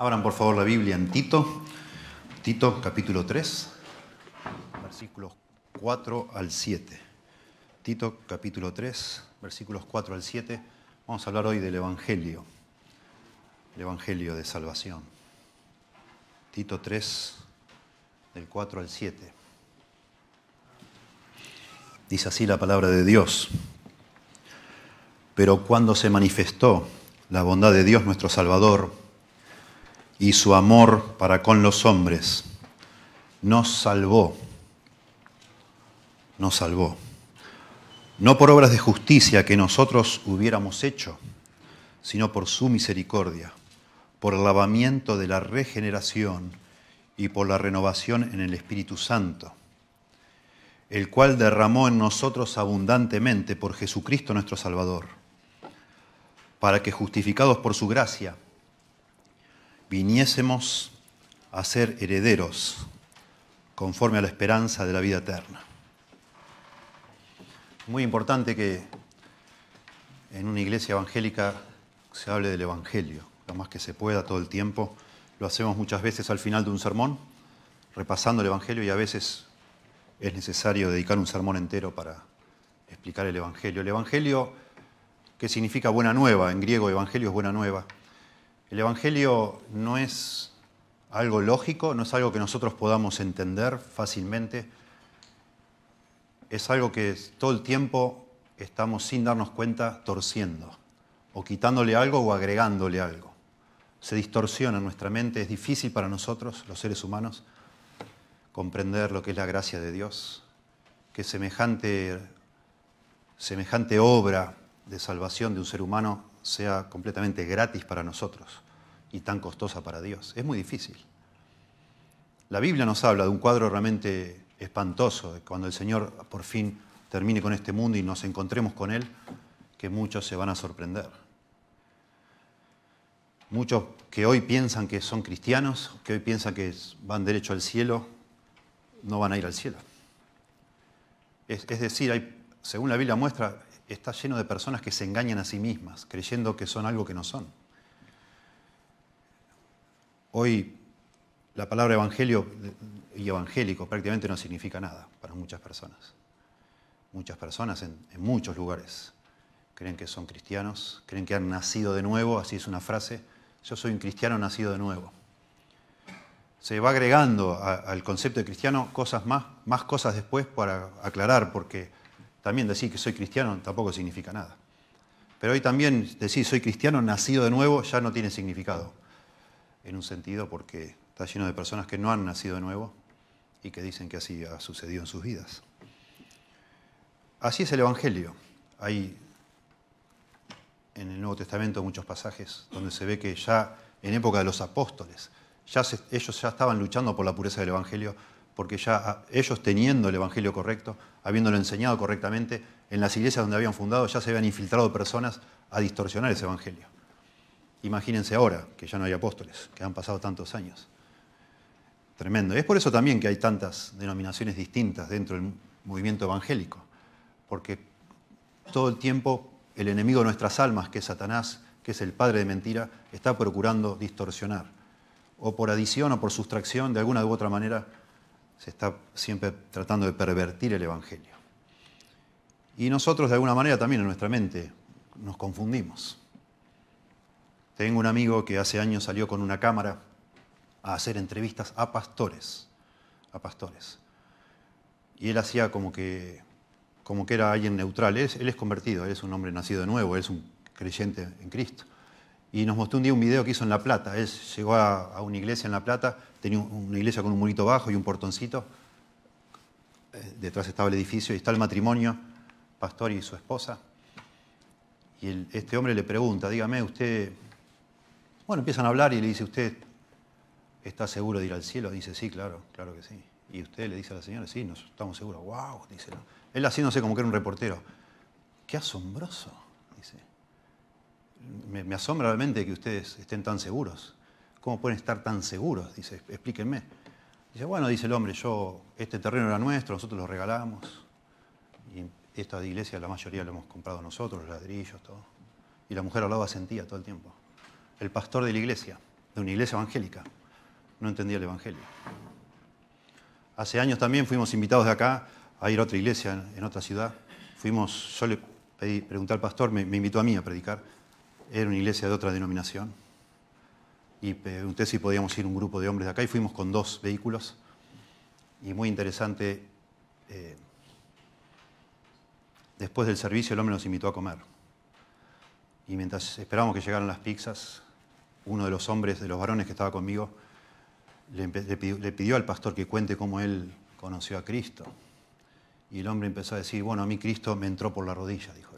Abran por favor la Biblia en Tito, Tito capítulo 3, versículos 4 al 7. Tito capítulo 3, versículos 4 al 7. Vamos a hablar hoy del Evangelio, el Evangelio de Salvación. Tito 3, del 4 al 7. Dice así la palabra de Dios. Pero cuando se manifestó la bondad de Dios nuestro Salvador, y su amor para con los hombres, nos salvó, nos salvó, no por obras de justicia que nosotros hubiéramos hecho, sino por su misericordia, por el lavamiento de la regeneración y por la renovación en el Espíritu Santo, el cual derramó en nosotros abundantemente por Jesucristo nuestro Salvador, para que justificados por su gracia, viniésemos a ser herederos conforme a la esperanza de la vida eterna. Muy importante que en una iglesia evangélica se hable del Evangelio, lo más que se pueda todo el tiempo. Lo hacemos muchas veces al final de un sermón, repasando el Evangelio y a veces es necesario dedicar un sermón entero para explicar el Evangelio. El Evangelio, que significa buena nueva, en griego Evangelio es buena nueva el Evangelio no es algo lógico, no es algo que nosotros podamos entender fácilmente, es algo que todo el tiempo estamos sin darnos cuenta torciendo, o quitándole algo o agregándole algo. Se distorsiona nuestra mente, es difícil para nosotros, los seres humanos, comprender lo que es la gracia de Dios, que semejante, semejante obra de salvación de un ser humano sea completamente gratis para nosotros y tan costosa para Dios. Es muy difícil. La Biblia nos habla de un cuadro realmente espantoso, de cuando el Señor por fin termine con este mundo y nos encontremos con Él, que muchos se van a sorprender. Muchos que hoy piensan que son cristianos, que hoy piensan que van derecho al cielo, no van a ir al cielo. Es, decir, según la Biblia muestra, está lleno de personas que se engañan a sí mismas, creyendo que son algo que no son. Hoy la palabra evangelio y evangélico prácticamente no significa nada para muchas personas. Muchas personas en, muchos lugares creen que son cristianos, creen que han nacido de nuevo, así es una frase, yo soy un cristiano nacido de nuevo. Se va agregando al concepto de cristiano cosas más, más cosas después para aclarar, porque también decir que soy cristiano tampoco significa nada. Pero hoy también decir soy cristiano, nacido de nuevo, ya no tiene significado. En un sentido porque está lleno de personas que no han nacido de nuevo y que dicen que así ha sucedido en sus vidas. Así es el Evangelio. Hay en el Nuevo Testamento muchos pasajes donde se ve que ya en época de los apóstoles, ya ellos ya estaban luchando por la pureza del Evangelio, porque ya ellos teniendo el Evangelio correcto, habiéndolo enseñado correctamente, en las iglesias donde habían fundado ya se habían infiltrado personas a distorsionar ese evangelio. Imagínense ahora, que ya no hay apóstoles, que han pasado tantos años. Tremendo. Y es por eso también que hay tantas denominaciones distintas dentro del movimiento evangélico, porque todo el tiempo el enemigo de nuestras almas, que es Satanás, que es el padre de mentira, está procurando distorsionar, o por adición o por sustracción, de alguna u otra manera, se está siempre tratando de pervertir el Evangelio. Y nosotros de alguna manera también en nuestra mente nos confundimos. Tengo un amigo que hace años salió con una cámara a hacer entrevistas a pastores, a pastores. Y él hacía como que, como que era alguien neutral. Él, es convertido, él es un hombre nacido de nuevo, él es un creyente en Cristo y nos mostró un día un video que hizo en La Plata. Él llegó a, una iglesia en La Plata, tenía una iglesia con un murito bajo y un portoncito. Eh, detrás estaba el edificio y está el matrimonio, pastor y su esposa. Y este hombre le pregunta, dígame, usted... Bueno, empiezan a hablar y le dice, ¿usted está seguro de ir al cielo? Dice, sí, claro, claro que sí. Y usted le dice a la señora, sí, nos estamos seguros. ¡Wow! él así no sé como que era un reportero. ¡Qué asombroso! me, asombra realmente que ustedes estén tan seguros. ¿Cómo pueden estar tan seguros? Dice, explíquenme. Dice, bueno, dice el hombre, yo, este terreno era nuestro, nosotros lo regalamos. Y esta iglesia la mayoría lo hemos comprado nosotros, los ladrillos, todo. Y la mujer hablaba sentía todo el tiempo. El pastor de la iglesia, de una iglesia evangélica, no entendía el evangelio. Hace años también fuimos invitados de acá a ir a otra iglesia en, otra ciudad. Fuimos, yo le pedí, pregunté al pastor, me invitó a mí a predicar era una iglesia de otra denominación. Y pregunté si podíamos ir un grupo de hombres de acá y fuimos con dos vehículos. Y muy interesante, eh, después del servicio el hombre nos invitó a comer. Y mientras esperábamos que llegaran las pizzas, uno de los hombres, de los varones que estaba conmigo, le, pidió, le pidió al pastor que cuente cómo él conoció a Cristo. Y el hombre empezó a decir, bueno, a mí Cristo me entró por la rodilla, dijo.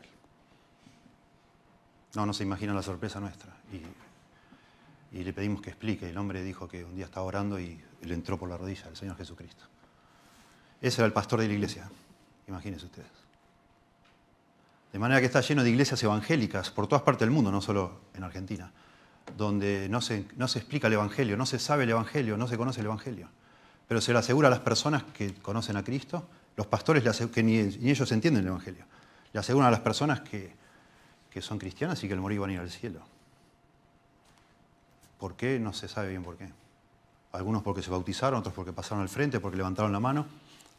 No, no se imagina la sorpresa nuestra. Y, le pedimos que explique. El hombre dijo que un día estaba orando y le entró por la rodilla el Señor Jesucristo. Ese era el pastor de la iglesia, imagínense ustedes. De manera que está lleno de iglesias evangélicas por todas partes del mundo, no solo en Argentina, donde no se, no se explica el Evangelio, no se sabe el Evangelio, no se conoce el Evangelio. Pero se le asegura a las personas que conocen a Cristo, los pastores que ni ellos entienden el Evangelio, le aseguran a las personas que, que son cristianas y que al morir van a ir al cielo. ¿Por qué? No se sabe bien por qué. Algunos porque se bautizaron, otros porque pasaron al frente, porque levantaron la mano,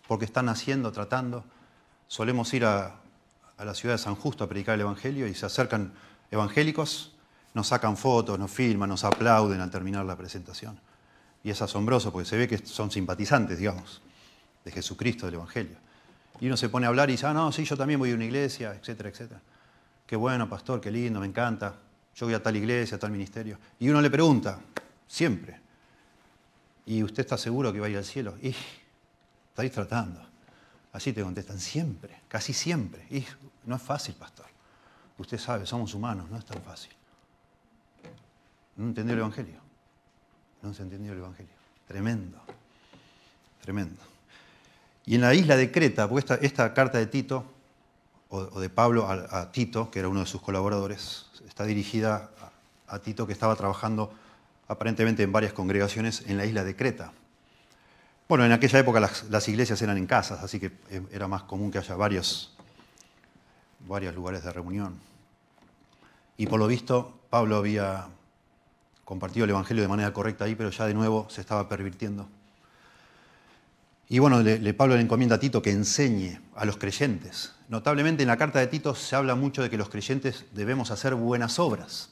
porque están haciendo, tratando. Solemos ir a, la ciudad de San Justo a predicar el Evangelio y se acercan evangélicos, nos sacan fotos, nos filman, nos aplauden al terminar la presentación. Y es asombroso porque se ve que son simpatizantes, digamos, de Jesucristo, del Evangelio. Y uno se pone a hablar y dice, ah, no, sí, yo también voy a una iglesia, etcétera, etcétera qué bueno, pastor, qué lindo, me encanta, yo voy a tal iglesia, a tal ministerio. Y uno le pregunta, siempre, ¿y usted está seguro que va a ir al cielo? Y estáis tratando. Así te contestan, siempre, casi siempre. Y no es fácil, pastor. Usted sabe, somos humanos, no es tan fácil. No entendió el Evangelio. No se entendió el Evangelio. Tremendo. Tremendo. Y en la isla de Creta, porque esta carta de Tito o de Pablo a, Tito, que era uno de sus colaboradores, está dirigida a, Tito que estaba trabajando aparentemente en varias congregaciones en la isla de Creta. Bueno, en aquella época las, iglesias eran en casas, así que eh, era más común que haya varios, varios lugares de reunión. Y por lo visto, Pablo había compartido el Evangelio de manera correcta ahí, pero ya de nuevo se estaba pervirtiendo. Y bueno, le, Pablo le encomienda a Tito que enseñe a los creyentes. Notablemente en la carta de Tito se habla mucho de que los creyentes debemos hacer buenas obras,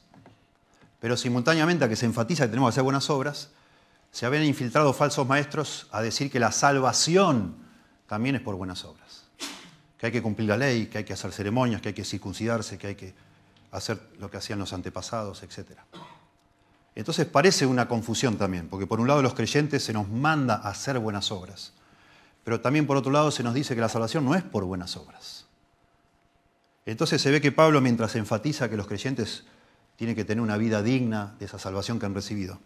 pero simultáneamente a que se enfatiza que tenemos que hacer buenas obras, se habían infiltrado falsos maestros a decir que la salvación también es por buenas obras, que hay que cumplir la ley, que hay que hacer ceremonias, que hay que circuncidarse, que hay que hacer lo que hacían los antepasados, etc. Entonces parece una confusión también, porque por un lado los creyentes se nos manda a hacer buenas obras, pero también por otro lado se nos dice que la salvación no es por buenas obras. Entonces se ve que Pablo, mientras enfatiza que los creyentes tienen que tener una vida digna de esa salvación que han recibido,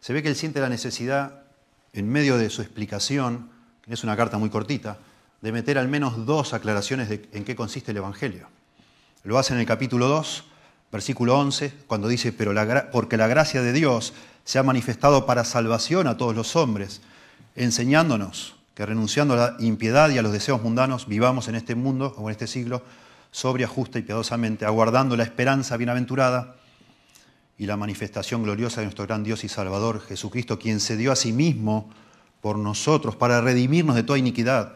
se ve que él siente la necesidad, en medio de su explicación, que es una carta muy cortita, de meter al menos dos aclaraciones de en qué consiste el Evangelio. Lo hace en el capítulo 2, versículo 11, cuando dice, Pero la porque la gracia de Dios se ha manifestado para salvación a todos los hombres, enseñándonos que renunciando a la impiedad y a los deseos mundanos vivamos en este mundo o en este siglo sobria, justa y piadosamente, aguardando la esperanza bienaventurada y la manifestación gloriosa de nuestro gran Dios y Salvador Jesucristo, quien se dio a sí mismo por nosotros para redimirnos de toda iniquidad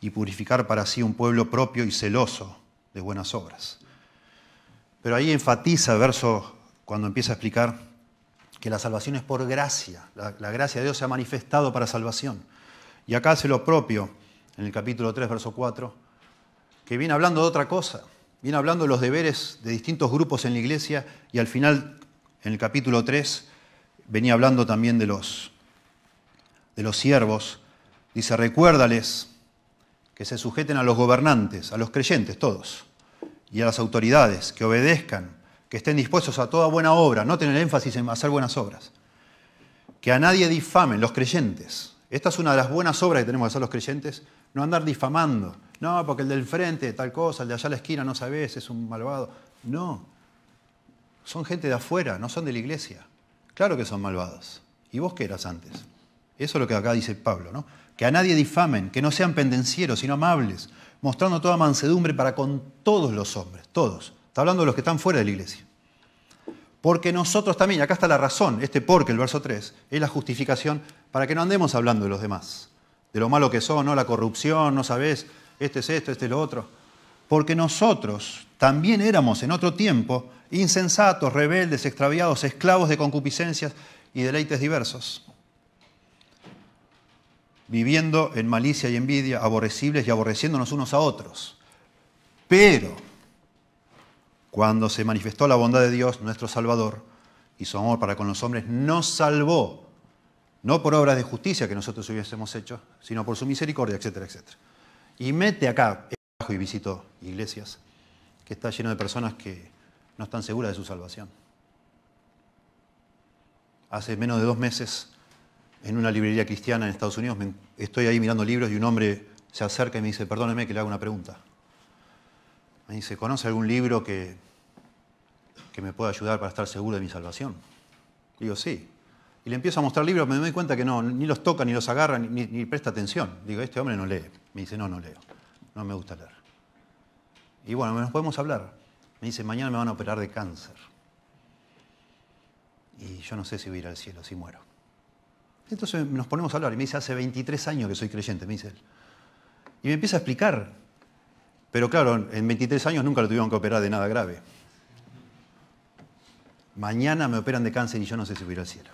y purificar para sí un pueblo propio y celoso de buenas obras. Pero ahí enfatiza el verso cuando empieza a explicar que la salvación es por gracia, la gracia de Dios se ha manifestado para salvación. Y acá hace lo propio, en el capítulo 3, verso 4, que viene hablando de otra cosa, viene hablando de los deberes de distintos grupos en la iglesia y al final, en el capítulo 3, venía hablando también de los, de los siervos. Dice, recuérdales que se sujeten a los gobernantes, a los creyentes, todos, y a las autoridades, que obedezcan, que estén dispuestos a toda buena obra, no tener énfasis en hacer buenas obras, que a nadie difamen los creyentes esta es una de las buenas obras que tenemos que hacer los creyentes, no andar difamando. No, porque el del frente, tal cosa, el de allá a la esquina, no sabes, es un malvado. No. Son gente de afuera, no son de la iglesia. Claro que son malvados. ¿Y vos qué eras antes? Eso es lo que acá dice Pablo, ¿no? Que a nadie difamen, que no sean pendencieros, sino amables, mostrando toda mansedumbre para con todos los hombres, todos. Está hablando de los que están fuera de la iglesia. Porque nosotros también, y acá está la razón, este porque, el verso 3, es la justificación para que no andemos hablando de los demás, de lo malo que son, ¿no? la corrupción, no sabés, este es esto, este es lo otro. Porque nosotros también éramos en otro tiempo insensatos, rebeldes, extraviados, esclavos de concupiscencias y deleites diversos, viviendo en malicia y envidia, aborrecibles y aborreciéndonos unos a otros. Pero cuando se manifestó la bondad de Dios, nuestro Salvador, y su amor para con los hombres, nos salvó, no por obras de justicia que nosotros hubiésemos hecho, sino por su misericordia, etcétera, etcétera. Y mete acá, eh, y visito iglesias, que está lleno de personas que no están seguras de su salvación. Hace menos de dos meses, en una librería cristiana en Estados Unidos, estoy ahí mirando libros y un hombre se acerca y me dice, perdóneme que le haga una pregunta. Me dice, ¿conoce algún libro que, que me pueda ayudar para estar seguro de mi salvación? Digo, sí. Y le empiezo a mostrar libros, me doy cuenta que no, ni los toca, ni los agarra, ni, ni presta atención. Digo, este hombre no lee. Me dice, no, no leo. No me gusta leer. Y bueno, nos podemos hablar. Me dice, mañana me van a operar de cáncer. Y yo no sé si voy a ir al cielo, si muero. Entonces nos ponemos a hablar y me dice, hace 23 años que soy creyente, me dice él. Y me empieza a explicar pero claro, en 23 años nunca lo tuvieron que operar de nada grave. Mañana me operan de cáncer y yo no sé si subir al cielo.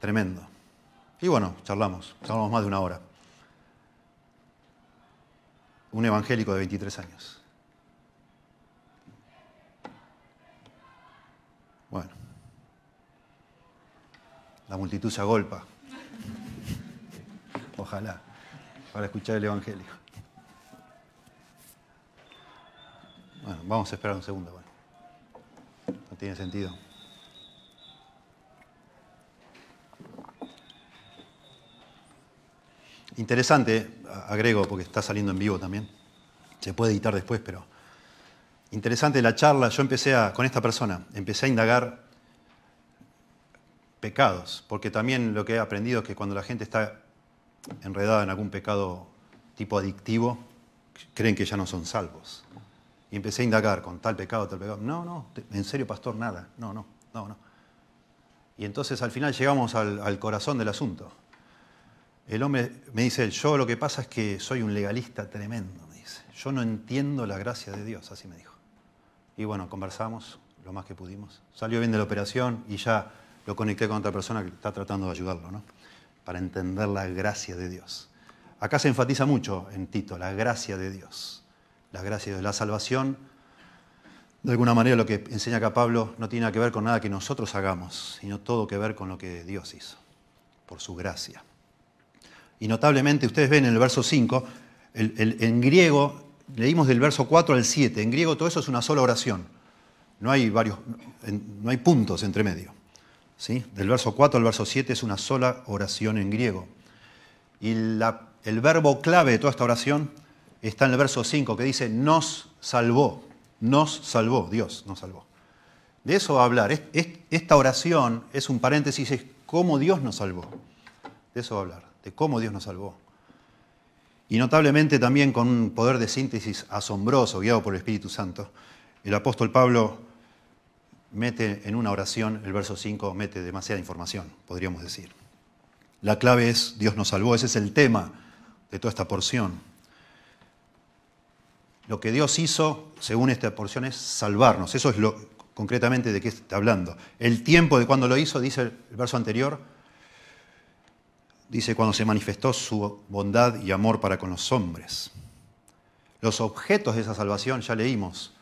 Tremendo. Y bueno, charlamos, charlamos más de una hora. Un evangélico de 23 años. Bueno, la multitud se agolpa. Ojalá, para escuchar el Evangelio. Bueno, vamos a esperar un segundo. No tiene sentido. Interesante, agrego, porque está saliendo en vivo también. Se puede editar después, pero interesante la charla. Yo empecé con esta persona, empecé a indagar pecados, porque también lo que he aprendido es que cuando la gente está enredada en algún pecado tipo adictivo, creen que ya no son salvos. Y empecé a indagar con tal pecado, tal pecado. No, no, en serio, pastor, nada. No, no, no, no. Y entonces al final llegamos al, corazón del asunto. El hombre me dice, yo lo que pasa es que soy un legalista tremendo, me dice. Yo no entiendo la gracia de Dios, así me dijo. Y bueno, conversamos lo más que pudimos. Salió bien de la operación y ya lo conecté con otra persona que está tratando de ayudarlo, ¿no? Para entender la gracia de Dios. Acá se enfatiza mucho en Tito, la gracia de Dios la gracias de La salvación, de alguna manera, lo que enseña acá Pablo no tiene que ver con nada que nosotros hagamos, sino todo que ver con lo que Dios hizo, por su gracia. Y notablemente ustedes ven en el verso 5, en griego, leímos del verso 4 al 7, en griego todo eso es una sola oración, no hay, varios, no hay puntos entre medio. ¿sí? Del verso 4 al verso 7 es una sola oración en griego. Y el verbo clave de toda esta oración está en el verso 5 que dice, nos salvó, nos salvó, Dios nos salvó. De eso va a hablar. esta oración es un paréntesis, es cómo Dios nos salvó. De eso va a hablar, de cómo Dios nos salvó. Y notablemente también con un poder de síntesis asombroso, guiado por el Espíritu Santo, el apóstol Pablo mete en una oración, el verso 5 mete demasiada información, podríamos decir. La clave es Dios nos salvó, ese es el tema de toda esta porción. Lo que Dios hizo, según esta porción, es salvarnos. Eso es lo concretamente de qué está hablando. El tiempo de cuando lo hizo, dice el verso anterior, dice cuando se manifestó su bondad y amor para con los hombres. Los objetos de esa salvación, ya leímos,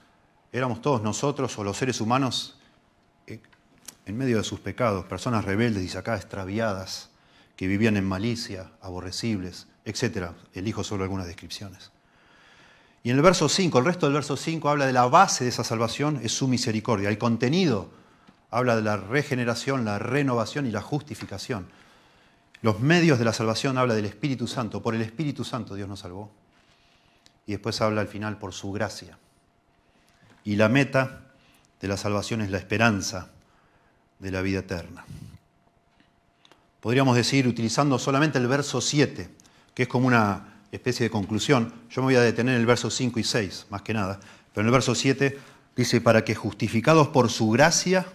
éramos todos nosotros o los seres humanos eh, en medio de sus pecados, personas rebeldes y sacadas extraviadas, que vivían en malicia, aborrecibles, etc. Elijo solo algunas descripciones. Y en el verso 5, el resto del verso 5 habla de la base de esa salvación, es su misericordia. El contenido habla de la regeneración, la renovación y la justificación. Los medios de la salvación habla del Espíritu Santo. Por el Espíritu Santo Dios nos salvó. Y después habla al final por su gracia. Y la meta de la salvación es la esperanza de la vida eterna. Podríamos decir, utilizando solamente el verso 7, que es como una especie de conclusión. Yo me voy a detener en el verso 5 y 6, más que nada. Pero en el verso 7 dice, para que justificados por su gracia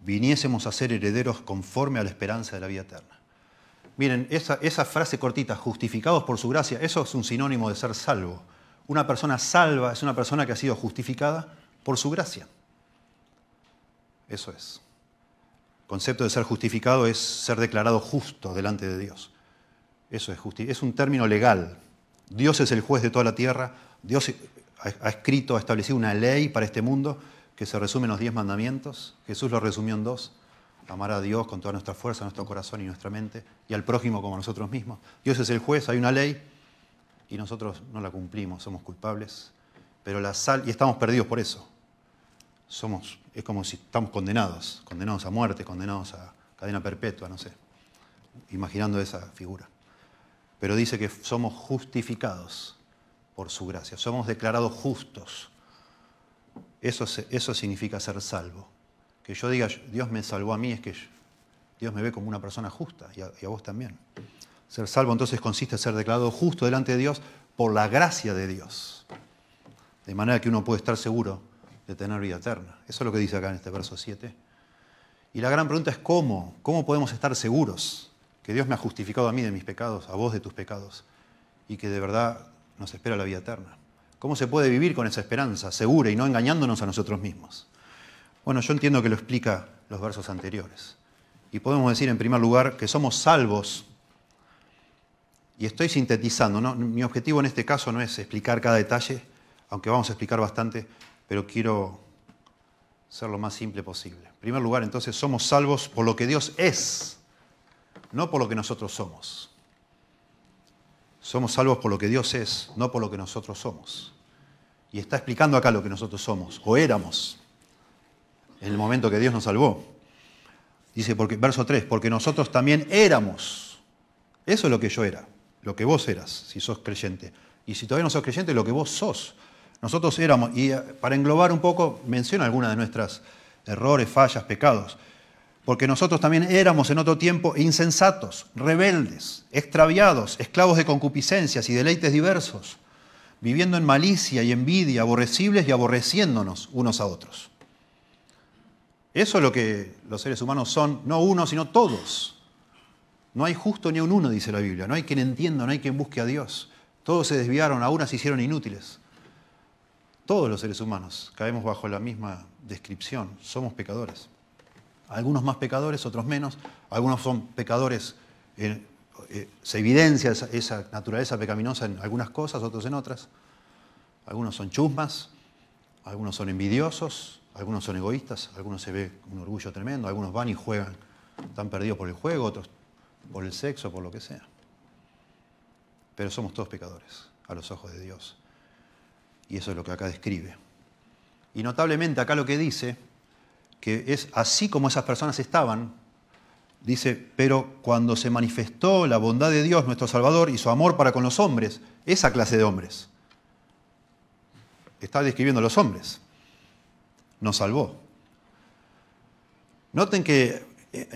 viniésemos a ser herederos conforme a la esperanza de la vida eterna. Miren, esa, frase cortita, justificados por su gracia, eso es un sinónimo de ser salvo. Una persona salva es una persona que ha sido justificada por su gracia. Eso es. El concepto de ser justificado es ser declarado justo delante de Dios. Eso es justicia. Es un término legal. Dios es el juez de toda la tierra. Dios ha escrito, ha establecido una ley para este mundo que se resume en los diez mandamientos. Jesús lo resumió en dos. Amar a Dios con toda nuestra fuerza, nuestro corazón y nuestra mente, y al prójimo como a nosotros mismos. Dios es el juez, hay una ley, y nosotros no la cumplimos, somos culpables. Pero la sal, y estamos perdidos por eso. Somos, es como si estamos condenados, condenados a muerte, condenados a cadena perpetua, no sé, imaginando esa figura pero dice que somos justificados por su gracia, somos declarados justos. Eso, eso significa ser salvo. Que yo diga, Dios me salvó a mí, es que Dios me ve como una persona justa y a, vos también. Ser salvo entonces consiste en ser declarado justo delante de Dios por la gracia de Dios. De manera que uno puede estar seguro de tener vida eterna. Eso es lo que dice acá en este verso 7. Y la gran pregunta es cómo, cómo podemos estar seguros que Dios me ha justificado a mí de mis pecados, a vos de tus pecados, y que de verdad nos espera la vida eterna. ¿Cómo se puede vivir con esa esperanza segura y no engañándonos a nosotros mismos? Bueno, yo entiendo que lo explica los versos anteriores. Y podemos decir en primer lugar que somos salvos. Y estoy sintetizando, ¿no? mi objetivo en este caso no es explicar cada detalle, aunque vamos a explicar bastante, pero quiero ser lo más simple posible. En primer lugar, entonces, somos salvos por lo que Dios es no por lo que nosotros somos. Somos salvos por lo que Dios es, no por lo que nosotros somos. Y está explicando acá lo que nosotros somos, o éramos, en el momento que Dios nos salvó. Dice, porque, verso 3, porque nosotros también éramos. Eso es lo que yo era, lo que vos eras, si sos creyente. Y si todavía no sos creyente, lo que vos sos. Nosotros éramos, y eh, para englobar un poco, menciona algunas de nuestras errores, fallas, pecados porque nosotros también éramos en otro tiempo insensatos, rebeldes, extraviados, esclavos de concupiscencias y deleites diversos, viviendo en malicia y envidia, aborrecibles y aborreciéndonos unos a otros. Eso es lo que los seres humanos son, no uno, sino todos. No hay justo ni un uno, dice la Biblia, no hay quien entienda, no hay quien busque a Dios. Todos se desviaron, a unas se hicieron inútiles. Todos los seres humanos caemos bajo la misma descripción, somos pecadores algunos más pecadores, otros menos, algunos son pecadores, eh, eh, se evidencia esa, naturaleza pecaminosa en algunas cosas, otros en otras, algunos son chusmas, algunos son envidiosos, algunos son egoístas, algunos se ve un orgullo tremendo, algunos van y juegan, están perdidos por el juego, otros por el sexo, por lo que sea. Pero somos todos pecadores a los ojos de Dios. Y eso es lo que acá describe. Y notablemente acá lo que dice que es así como esas personas estaban, dice, pero cuando se manifestó la bondad de Dios, nuestro Salvador, y su amor para con los hombres, esa clase de hombres, está describiendo a los hombres, nos salvó. Noten que eh,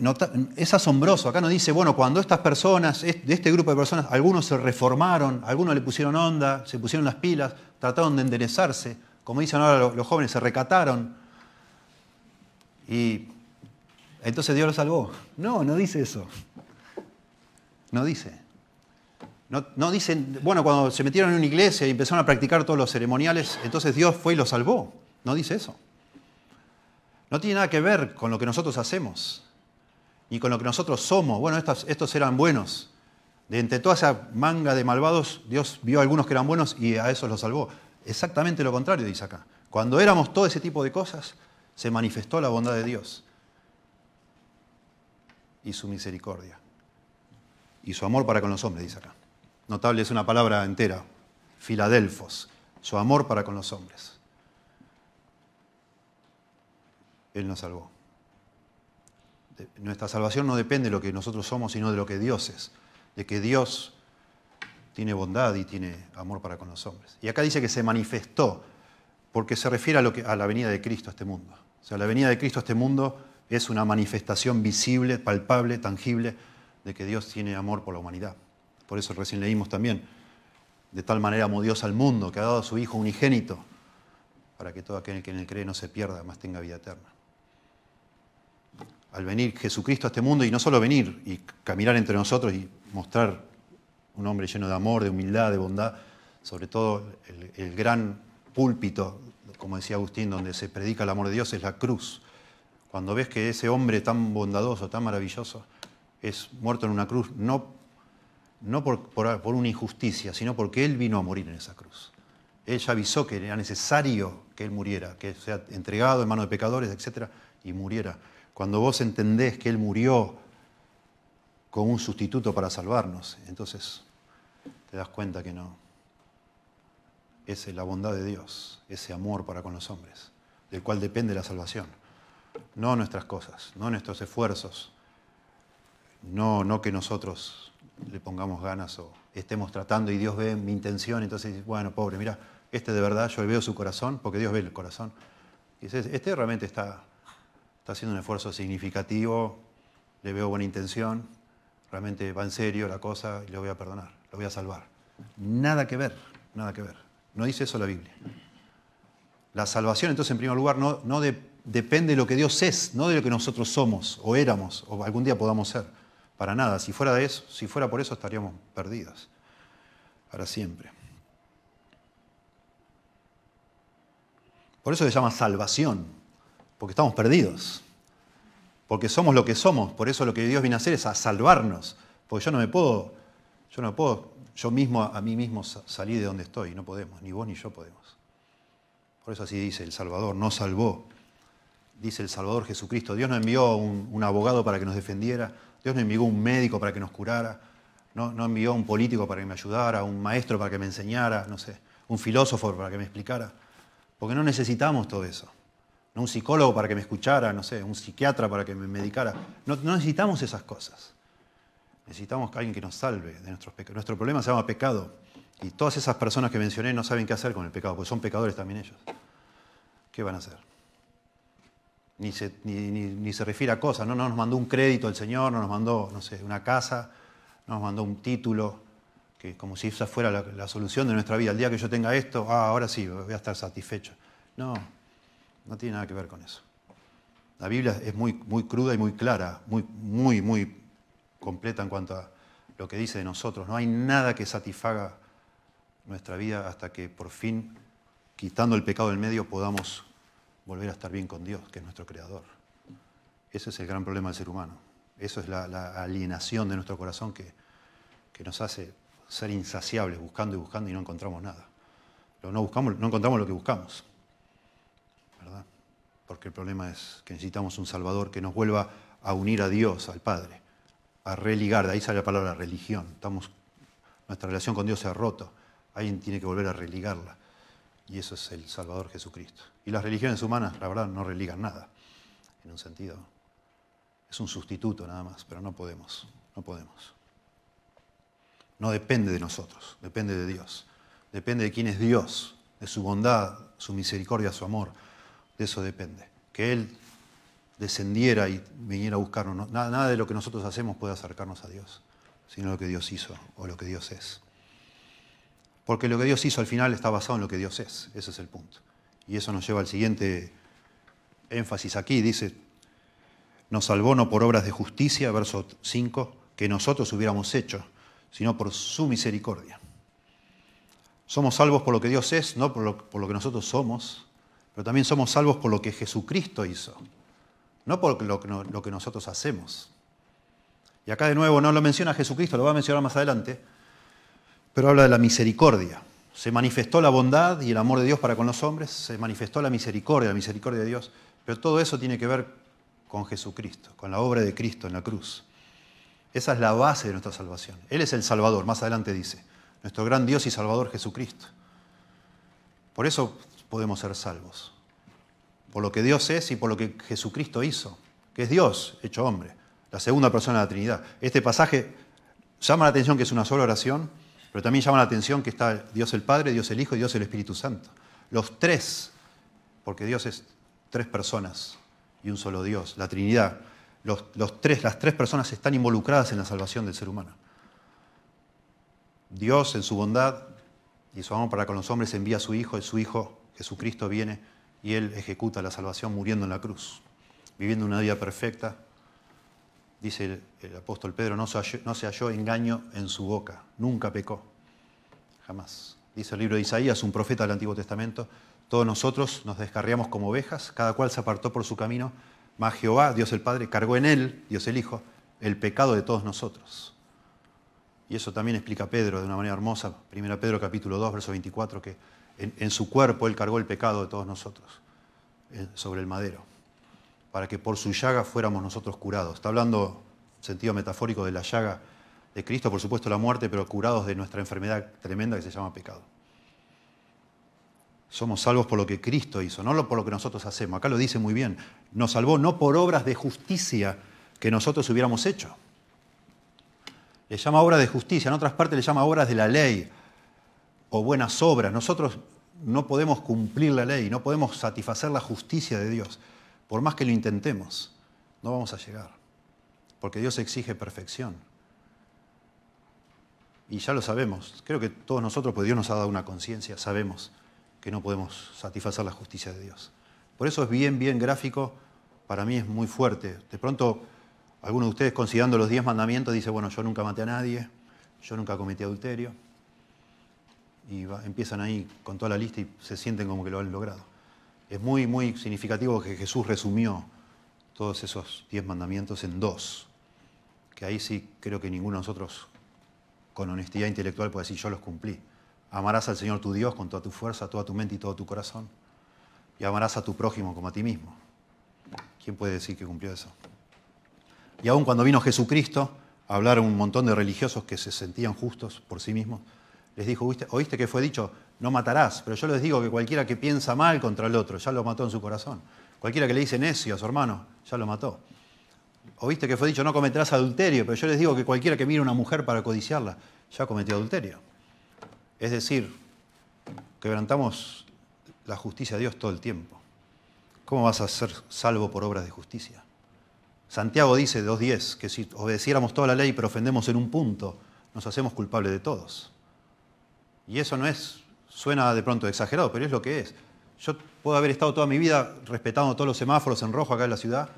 es asombroso, acá no dice, bueno, cuando estas personas, de este grupo de personas, algunos se reformaron, algunos le pusieron onda, se pusieron las pilas, trataron de enderezarse, como dicen ahora los jóvenes, se recataron, y entonces Dios lo salvó. No, no dice eso. No dice. No, dicen, bueno, cuando se metieron en una iglesia y empezaron a practicar todos los ceremoniales, entonces Dios fue y los salvó. No dice eso. No tiene nada que ver con lo que nosotros hacemos, ni con lo que nosotros somos. Bueno, estos, estos eran buenos. De entre toda esa manga de malvados, Dios vio a algunos que eran buenos y a esos los salvó. Exactamente lo contrario dice acá. Cuando éramos todo ese tipo de cosas, se manifestó la bondad de Dios y su misericordia y su amor para con los hombres, dice acá. Notable es una palabra entera, Filadelfos, su amor para con los hombres. Él nos salvó. Nuestra salvación no depende de lo que nosotros somos, sino de lo que Dios es, de que Dios tiene bondad y tiene amor para con los hombres. Y acá dice que se manifestó, porque se refiere a, lo que, a la venida de Cristo a este mundo. O sea, la venida de Cristo a este mundo es una manifestación visible, palpable, tangible de que Dios tiene amor por la humanidad. Por eso recién leímos también, de tal manera amó Dios al mundo, que ha dado a su Hijo unigénito, para que todo aquel que en él cree no se pierda, más tenga vida eterna. Al venir Jesucristo a este mundo, y no solo venir, y caminar entre nosotros y mostrar un hombre lleno de amor, de humildad, de bondad, sobre todo el, el gran púlpito como decía Agustín, donde se predica el amor de Dios es la cruz. Cuando ves que ese hombre tan bondadoso, tan maravilloso, es muerto en una cruz, no, no por, una injusticia, sino porque Él vino a morir en esa cruz. Él ya avisó que era necesario que Él muriera, que sea entregado en manos de pecadores, etc., y muriera. Cuando vos entendés que Él murió con un sustituto para salvarnos, entonces te das cuenta que no, es la bondad de Dios, ese amor para con los hombres, del cual depende la salvación. No nuestras cosas, no nuestros esfuerzos, no, no que nosotros le pongamos ganas o estemos tratando y Dios ve mi intención, entonces, bueno, pobre, mira, este de verdad yo veo su corazón, porque Dios ve el corazón. Y este realmente está, haciendo un esfuerzo significativo, le veo buena intención, realmente va en serio la cosa y le voy a perdonar, lo voy a salvar. Nada que ver, nada que ver. No dice eso la Biblia. La salvación, entonces, en primer lugar, no, depende de lo que Dios es, no de lo que nosotros somos o éramos o algún día podamos ser. Para nada. Si fuera, de eso, si fuera por eso, estaríamos perdidos. Para siempre. Por eso se llama salvación, porque estamos perdidos, porque somos lo que somos, por eso lo que Dios viene a hacer es a salvarnos, porque yo no me puedo, yo no puedo yo mismo a mí mismo salí de donde estoy, no podemos, ni vos ni yo podemos. Por eso así dice el Salvador, no salvó. Dice el Salvador Jesucristo, Dios no envió un, abogado para que nos defendiera, Dios no envió un médico para que nos curara, no, no envió un político para que me ayudara, un maestro para que me enseñara, no sé, un filósofo para que me explicara. Porque no necesitamos todo eso. No un psicólogo para que me escuchara, no sé, un psiquiatra para que me medicara. no necesitamos esas cosas. Necesitamos que alguien que nos salve de nuestros pecados. Nuestro problema se llama pecado. Y todas esas personas que mencioné no saben qué hacer con el pecado, porque son pecadores también ellos. ¿Qué van a hacer? Ni se, refiere a cosas, no, nos mandó un crédito el Señor, no nos mandó, no sé, una casa, no nos mandó un título, que como si esa fuera la, solución de nuestra vida. El día que yo tenga esto, ah, ahora sí, voy a estar satisfecho. No, no tiene nada que ver con eso. La Biblia es muy, muy cruda y muy clara, muy, muy, muy completa en cuanto a lo que dice de nosotros. No hay nada que satisfaga nuestra vida hasta que por fin, quitando el pecado del medio, podamos volver a estar bien con Dios, que es nuestro Creador. Ese es el gran problema del ser humano. Eso es la, alienación de nuestro corazón que, nos hace ser insaciables, buscando y buscando y no encontramos nada. No, buscamos, no encontramos lo que buscamos. ¿Verdad? Porque el problema es que necesitamos un Salvador que nos vuelva a unir a Dios, al Padre a religar, de ahí sale la palabra religión. Estamos, nuestra relación con Dios se ha roto. Alguien tiene que volver a religarla. Y eso es el Salvador Jesucristo. Y las religiones humanas, la verdad, no religan nada, en un sentido. Es un sustituto nada más, pero no podemos, no podemos. No depende de nosotros, depende de Dios. Depende de quién es Dios, de su bondad, su misericordia, su amor. De eso depende. Que Él descendiera y viniera a buscarnos. nada, de lo que nosotros hacemos puede acercarnos a Dios, sino lo que Dios hizo o lo que Dios es. Porque lo que Dios hizo al final está basado en lo que Dios es, ese es el punto. Y eso nos lleva al siguiente énfasis aquí, dice, nos salvó no por obras de justicia, verso 5, que nosotros hubiéramos hecho, sino por su misericordia. Somos salvos por lo que Dios es, no por lo que nosotros somos, pero también somos salvos por lo que Jesucristo hizo no por lo, que nosotros hacemos. Y acá de nuevo no lo menciona Jesucristo, lo va a mencionar más adelante, pero habla de la misericordia. Se manifestó la bondad y el amor de Dios para con los hombres, se manifestó la misericordia, la misericordia de Dios, pero todo eso tiene que ver con Jesucristo, con la obra de Cristo en la cruz. Esa es la base de nuestra salvación. Él es el Salvador, más adelante dice, nuestro gran Dios y Salvador Jesucristo. Por eso podemos ser salvos por lo que Dios es y por lo que Jesucristo hizo, que es Dios hecho hombre, la segunda persona de la Trinidad. Este pasaje llama la atención que es una sola oración, pero también llama la atención que está Dios el Padre, Dios el Hijo y Dios el Espíritu Santo. Los tres, porque Dios es tres personas y un solo Dios, la Trinidad. Los, tres, las tres personas están involucradas en la salvación del ser humano. Dios en su bondad y su amor para con los hombres envía a su Hijo, y su Hijo Jesucristo viene y Él ejecuta la salvación muriendo en la cruz, viviendo una vida perfecta. Dice el, apóstol Pedro, no se, halló, engaño en su boca, nunca pecó, jamás. Dice el libro de Isaías, un profeta del Antiguo Testamento, todos nosotros nos descarriamos como ovejas, cada cual se apartó por su camino, mas Jehová, Dios el Padre, cargó en él, Dios el Hijo, el pecado de todos nosotros. Y eso también explica Pedro de una manera hermosa, 1 Pedro capítulo 2, verso 24, que en, su cuerpo Él cargó el pecado de todos nosotros, eh, sobre el madero, para que por su llaga fuéramos nosotros curados. Está hablando, en sentido metafórico, de la llaga de Cristo, por supuesto la muerte, pero curados de nuestra enfermedad tremenda que se llama pecado. Somos salvos por lo que Cristo hizo, no por lo que nosotros hacemos. Acá lo dice muy bien. Nos salvó no por obras de justicia que nosotros hubiéramos hecho. Le llama obra de justicia, en otras partes le llama obras de la ley o buenas obras. Nosotros no podemos cumplir la ley, no podemos satisfacer la justicia de Dios. Por más que lo intentemos, no vamos a llegar, porque Dios exige perfección. Y ya lo sabemos, creo que todos nosotros, pues Dios nos ha dado una conciencia, sabemos que no podemos satisfacer la justicia de Dios. Por eso es bien, bien gráfico, para mí es muy fuerte. De pronto, alguno de ustedes considerando los diez mandamientos dice, bueno, yo nunca maté a nadie, yo nunca cometí adulterio, y empiezan ahí con toda la lista y se sienten como que lo han logrado. Es muy, muy significativo que Jesús resumió todos esos diez mandamientos en dos, que ahí sí creo que ninguno de nosotros con honestidad intelectual puede decir yo los cumplí. Amarás al Señor tu Dios con toda tu fuerza, toda tu mente y todo tu corazón. Y amarás a tu prójimo como a ti mismo. ¿Quién puede decir que cumplió eso? Y aún cuando vino Jesucristo, hablaron un montón de religiosos que se sentían justos por sí mismos les dijo, ¿oíste, que fue dicho? No matarás, pero yo les digo que cualquiera que piensa mal contra el otro, ya lo mató en su corazón. Cualquiera que le dice necio a su hermano, ya lo mató. ¿Oíste que fue dicho, no cometerás adulterio? Pero yo les digo que cualquiera que mire a una mujer para codiciarla, ya cometió adulterio. Es decir, quebrantamos la justicia de Dios todo el tiempo. ¿Cómo vas a ser salvo por obras de justicia? Santiago dice 2.10 que si obedeciéramos toda la ley pero ofendemos en un punto, nos hacemos culpables de todos. Y eso no es, suena de pronto exagerado, pero es lo que es. Yo puedo haber estado toda mi vida respetando todos los semáforos en rojo acá en la ciudad,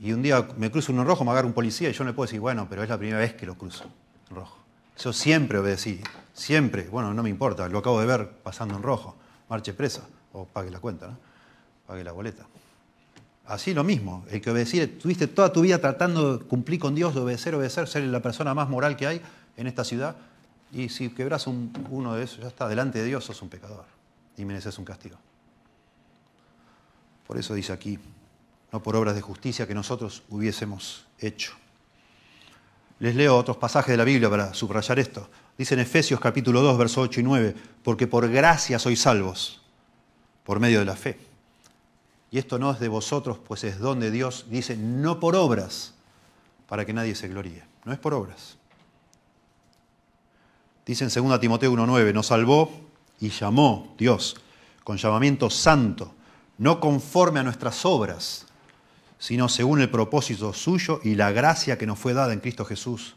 y un día me cruzo uno en rojo, me agarra un policía, y yo no le puedo decir, bueno, pero es la primera vez que lo cruzo en rojo. Yo siempre obedecí, siempre, bueno, no me importa, lo acabo de ver pasando en rojo, marche presa, o pague la cuenta, ¿no? pague la boleta. Así lo mismo, el que obedecir, tuviste toda tu vida tratando de cumplir con Dios, de obedecer, obedecer, ser la persona más moral que hay en esta ciudad, y si quebras uno de esos, ya está, delante de Dios sos un pecador y mereces un castigo. Por eso dice aquí, no por obras de justicia que nosotros hubiésemos hecho. Les leo otros pasajes de la Biblia para subrayar esto. Dice en Efesios capítulo 2, versos 8 y 9, porque por gracia sois salvos, por medio de la fe. Y esto no es de vosotros, pues es don de Dios. Dice, no por obras, para que nadie se gloríe. No es por obras. Dice en 2 Timoteo 1.9, nos salvó y llamó Dios con llamamiento santo, no conforme a nuestras obras, sino según el propósito suyo y la gracia que nos fue dada en Cristo Jesús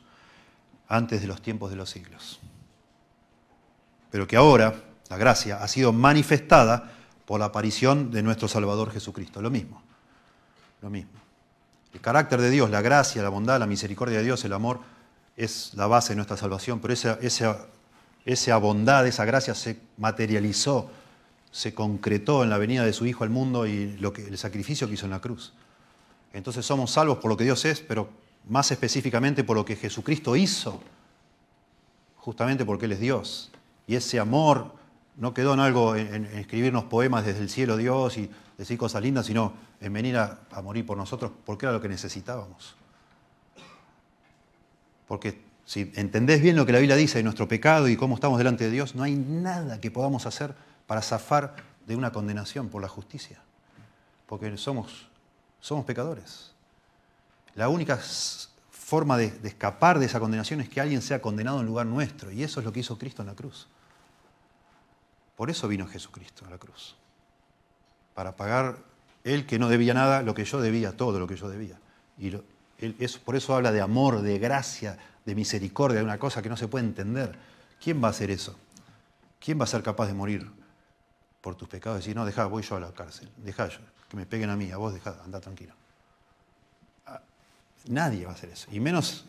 antes de los tiempos de los siglos. Pero que ahora la gracia ha sido manifestada por la aparición de nuestro Salvador Jesucristo. Lo mismo, lo mismo. El carácter de Dios, la gracia, la bondad, la misericordia de Dios, el amor, es la base de nuestra salvación, pero esa, esa, esa bondad, esa gracia se materializó, se concretó en la venida de su Hijo al mundo y lo que, el sacrificio que hizo en la cruz. Entonces somos salvos por lo que Dios es, pero más específicamente por lo que Jesucristo hizo, justamente porque Él es Dios. Y ese amor no quedó en algo, en, escribirnos poemas desde el cielo Dios y decir cosas lindas, sino en venir a morir por nosotros, porque era lo que necesitábamos. Porque si entendés bien lo que la Biblia dice de nuestro pecado y cómo estamos delante de Dios, no hay nada que podamos hacer para zafar de una condenación por la justicia. Porque somos, pecadores. La única forma de, escapar de esa condenación es que alguien sea condenado en lugar nuestro. Y eso es lo que hizo Cristo en la cruz. Por eso vino Jesucristo a la cruz. Para pagar él que no debía nada, lo que yo debía, todo lo que yo debía. Y por eso habla de amor, de gracia, de misericordia, de una cosa que no se puede entender. ¿Quién va a hacer eso? ¿Quién va a ser capaz de morir por tus pecados? Decir, no, dejá, voy yo a la cárcel, dejá yo, que me peguen a mí, a vos dejá, anda tranquilo. Ah, nadie va a hacer eso, y menos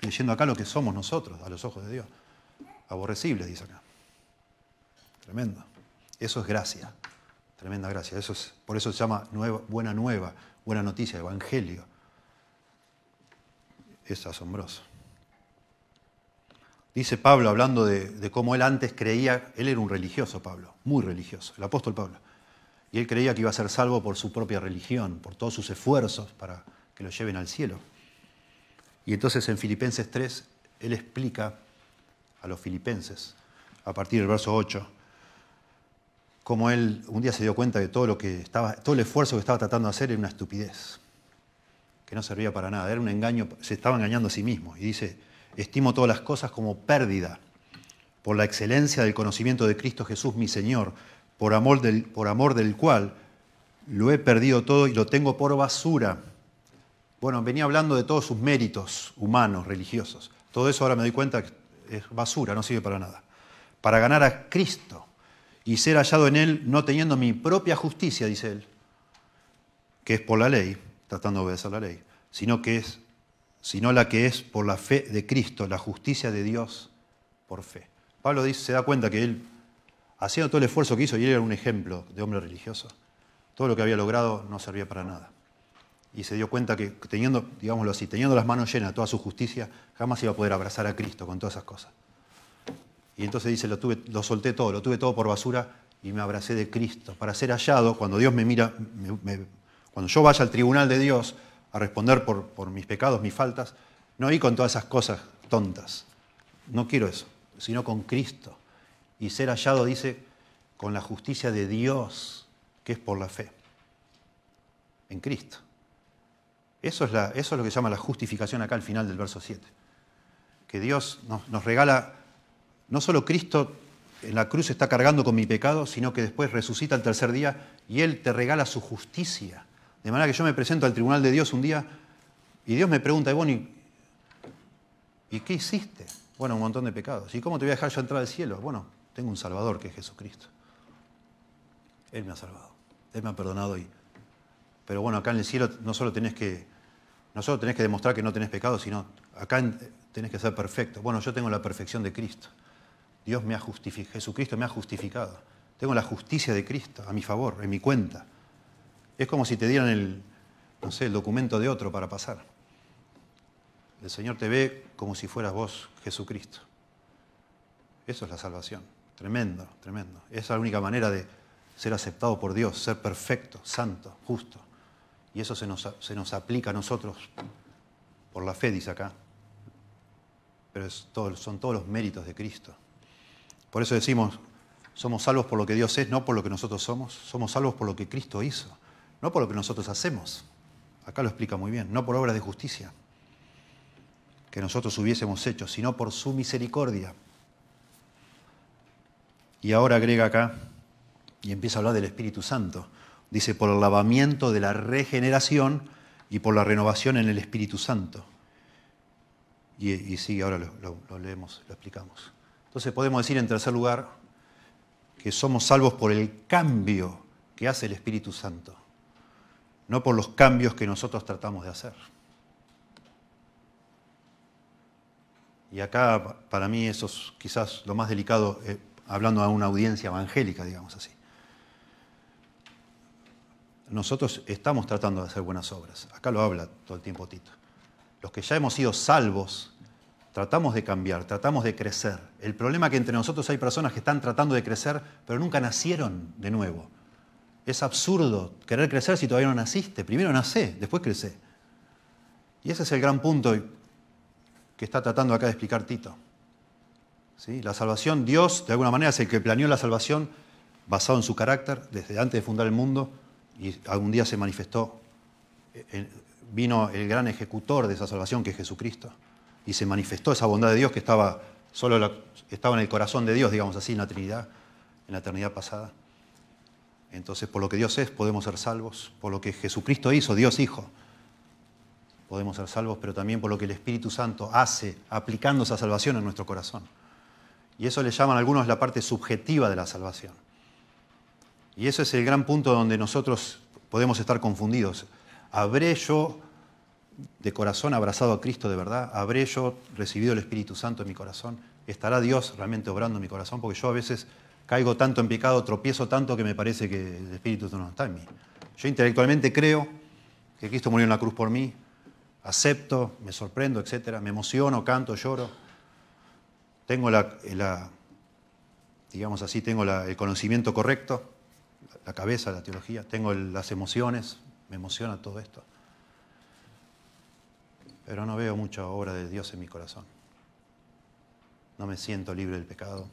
leyendo acá lo que somos nosotros a los ojos de Dios. Aborrecible, dice acá. Tremendo. Eso es gracia, tremenda gracia. Eso es, por eso se llama buena nueva, buena noticia, evangelio es asombroso. Dice Pablo, hablando de, cómo él antes creía, él era un religioso, Pablo, muy religioso, el apóstol Pablo. Y él creía que iba a ser salvo por su propia religión, por todos sus esfuerzos para que lo lleven al cielo. Y entonces en Filipenses 3, él explica a los filipenses, a partir del verso 8, cómo él un día se dio cuenta de todo lo que estaba, todo el esfuerzo que estaba tratando de hacer era una estupidez que no servía para nada, era un engaño, se estaba engañando a sí mismo. Y dice, estimo todas las cosas como pérdida por la excelencia del conocimiento de Cristo Jesús mi Señor, por amor del, por amor del cual lo he perdido todo y lo tengo por basura. Bueno, venía hablando de todos sus méritos humanos, religiosos. Todo eso ahora me doy cuenta que es basura, no sirve para nada. Para ganar a Cristo y ser hallado en Él no teniendo mi propia justicia, dice él, que es por la ley, tratando de obedecer la ley, sino que es sino la que es por la fe de Cristo, la justicia de Dios por fe. Pablo dice, se da cuenta que él, haciendo todo el esfuerzo que hizo, y él era un ejemplo de hombre religioso, todo lo que había logrado no servía para nada. Y se dio cuenta que teniendo, digámoslo así, teniendo las manos llenas de toda su justicia, jamás iba a poder abrazar a Cristo con todas esas cosas. Y entonces dice, lo, tuve, lo solté todo, lo tuve todo por basura y me abracé de Cristo, para ser hallado, cuando Dios me mira, me cuando yo vaya al tribunal de Dios a responder por, mis pecados, mis faltas, no ir con todas esas cosas tontas. No quiero eso, sino con Cristo. Y ser hallado, dice, con la justicia de Dios, que es por la fe. En Cristo. Eso es, lo que se llama la justificación acá al final del verso 7. Que Dios nos, nos regala, no solo Cristo en la cruz está cargando con mi pecado, sino que después resucita el tercer día y Él te regala su justicia. De manera que yo me presento al tribunal de Dios un día y Dios me pregunta, y bueno, ¿y qué hiciste? Bueno, un montón de pecados. ¿Y cómo te voy a dejar yo entrar al cielo? Bueno, tengo un Salvador que es Jesucristo. Él me ha salvado, Él me ha perdonado. Y... Pero bueno, acá en el cielo no solo tenés que, tenés que demostrar que no tenés pecado, sino acá tenés que ser perfecto. Bueno, yo tengo la perfección de Cristo. Dios me ha justificado, Jesucristo me ha justificado. Tengo la justicia de Cristo a mi favor, en mi cuenta. Es como si te dieran el, no sé, el documento de otro para pasar. El Señor te ve como si fueras vos Jesucristo. Eso es la salvación. Tremendo, tremendo. Es la única manera de ser aceptado por Dios, ser perfecto, santo, justo. Y eso se nos, aplica a nosotros por la fe, dice acá. Pero son todos los méritos de Cristo. Por eso decimos, somos salvos por lo que Dios es, no por lo que nosotros somos. Somos salvos por lo que Cristo hizo no por lo que nosotros hacemos, acá lo explica muy bien, no por obras de justicia que nosotros hubiésemos hecho, sino por su misericordia. Y ahora agrega acá, y empieza a hablar del Espíritu Santo, dice, por el lavamiento de la regeneración y por la renovación en el Espíritu Santo. Y, y sigue, ahora lo leemos, lo explicamos. Entonces podemos decir en tercer lugar que somos salvos por el cambio que hace el Espíritu Santo no por los cambios que nosotros tratamos de hacer. Y acá para mí eso es quizás lo más delicado, eh, hablando a una audiencia evangélica, digamos así. Nosotros estamos tratando de hacer buenas obras. Acá lo habla todo el tiempo Tito. Los que ya hemos sido salvos, tratamos de cambiar, tratamos de crecer. El problema es que entre nosotros hay personas que están tratando de crecer, pero nunca nacieron de nuevo. Es absurdo querer crecer si todavía no naciste. Primero nacé, después crecé. Y ese es el gran punto que está tratando acá de explicar Tito. La salvación, Dios de alguna manera es el que planeó la salvación basado en su carácter desde antes de fundar el mundo y algún día se manifestó, eh, vino el gran ejecutor de esa salvación que es Jesucristo y se manifestó esa bondad de Dios que estaba, solo estaba en el corazón de Dios, digamos así, en la Trinidad, en la eternidad pasada. Entonces, por lo que Dios es, podemos ser salvos. Por lo que Jesucristo hizo, Dios Hijo, podemos ser salvos, pero también por lo que el Espíritu Santo hace aplicando esa salvación en nuestro corazón. Y eso le llaman algunos la parte subjetiva de la salvación. Y ese es el gran punto donde nosotros podemos estar confundidos. ¿Habré yo de corazón abrazado a Cristo de verdad? ¿Habré yo recibido el Espíritu Santo en mi corazón? ¿Estará Dios realmente obrando en mi corazón? Porque yo a veces caigo tanto en pecado, tropiezo tanto que me parece que el Espíritu no está en mí. Yo intelectualmente creo que Cristo murió en la cruz por mí, acepto, me sorprendo, etcétera, Me emociono, canto, lloro. Tengo la, digamos así, tengo el conocimiento correcto, la cabeza, la teología, tengo las emociones, me emociona todo esto. Pero no veo mucha obra de Dios en mi corazón. No me siento libre del pecado.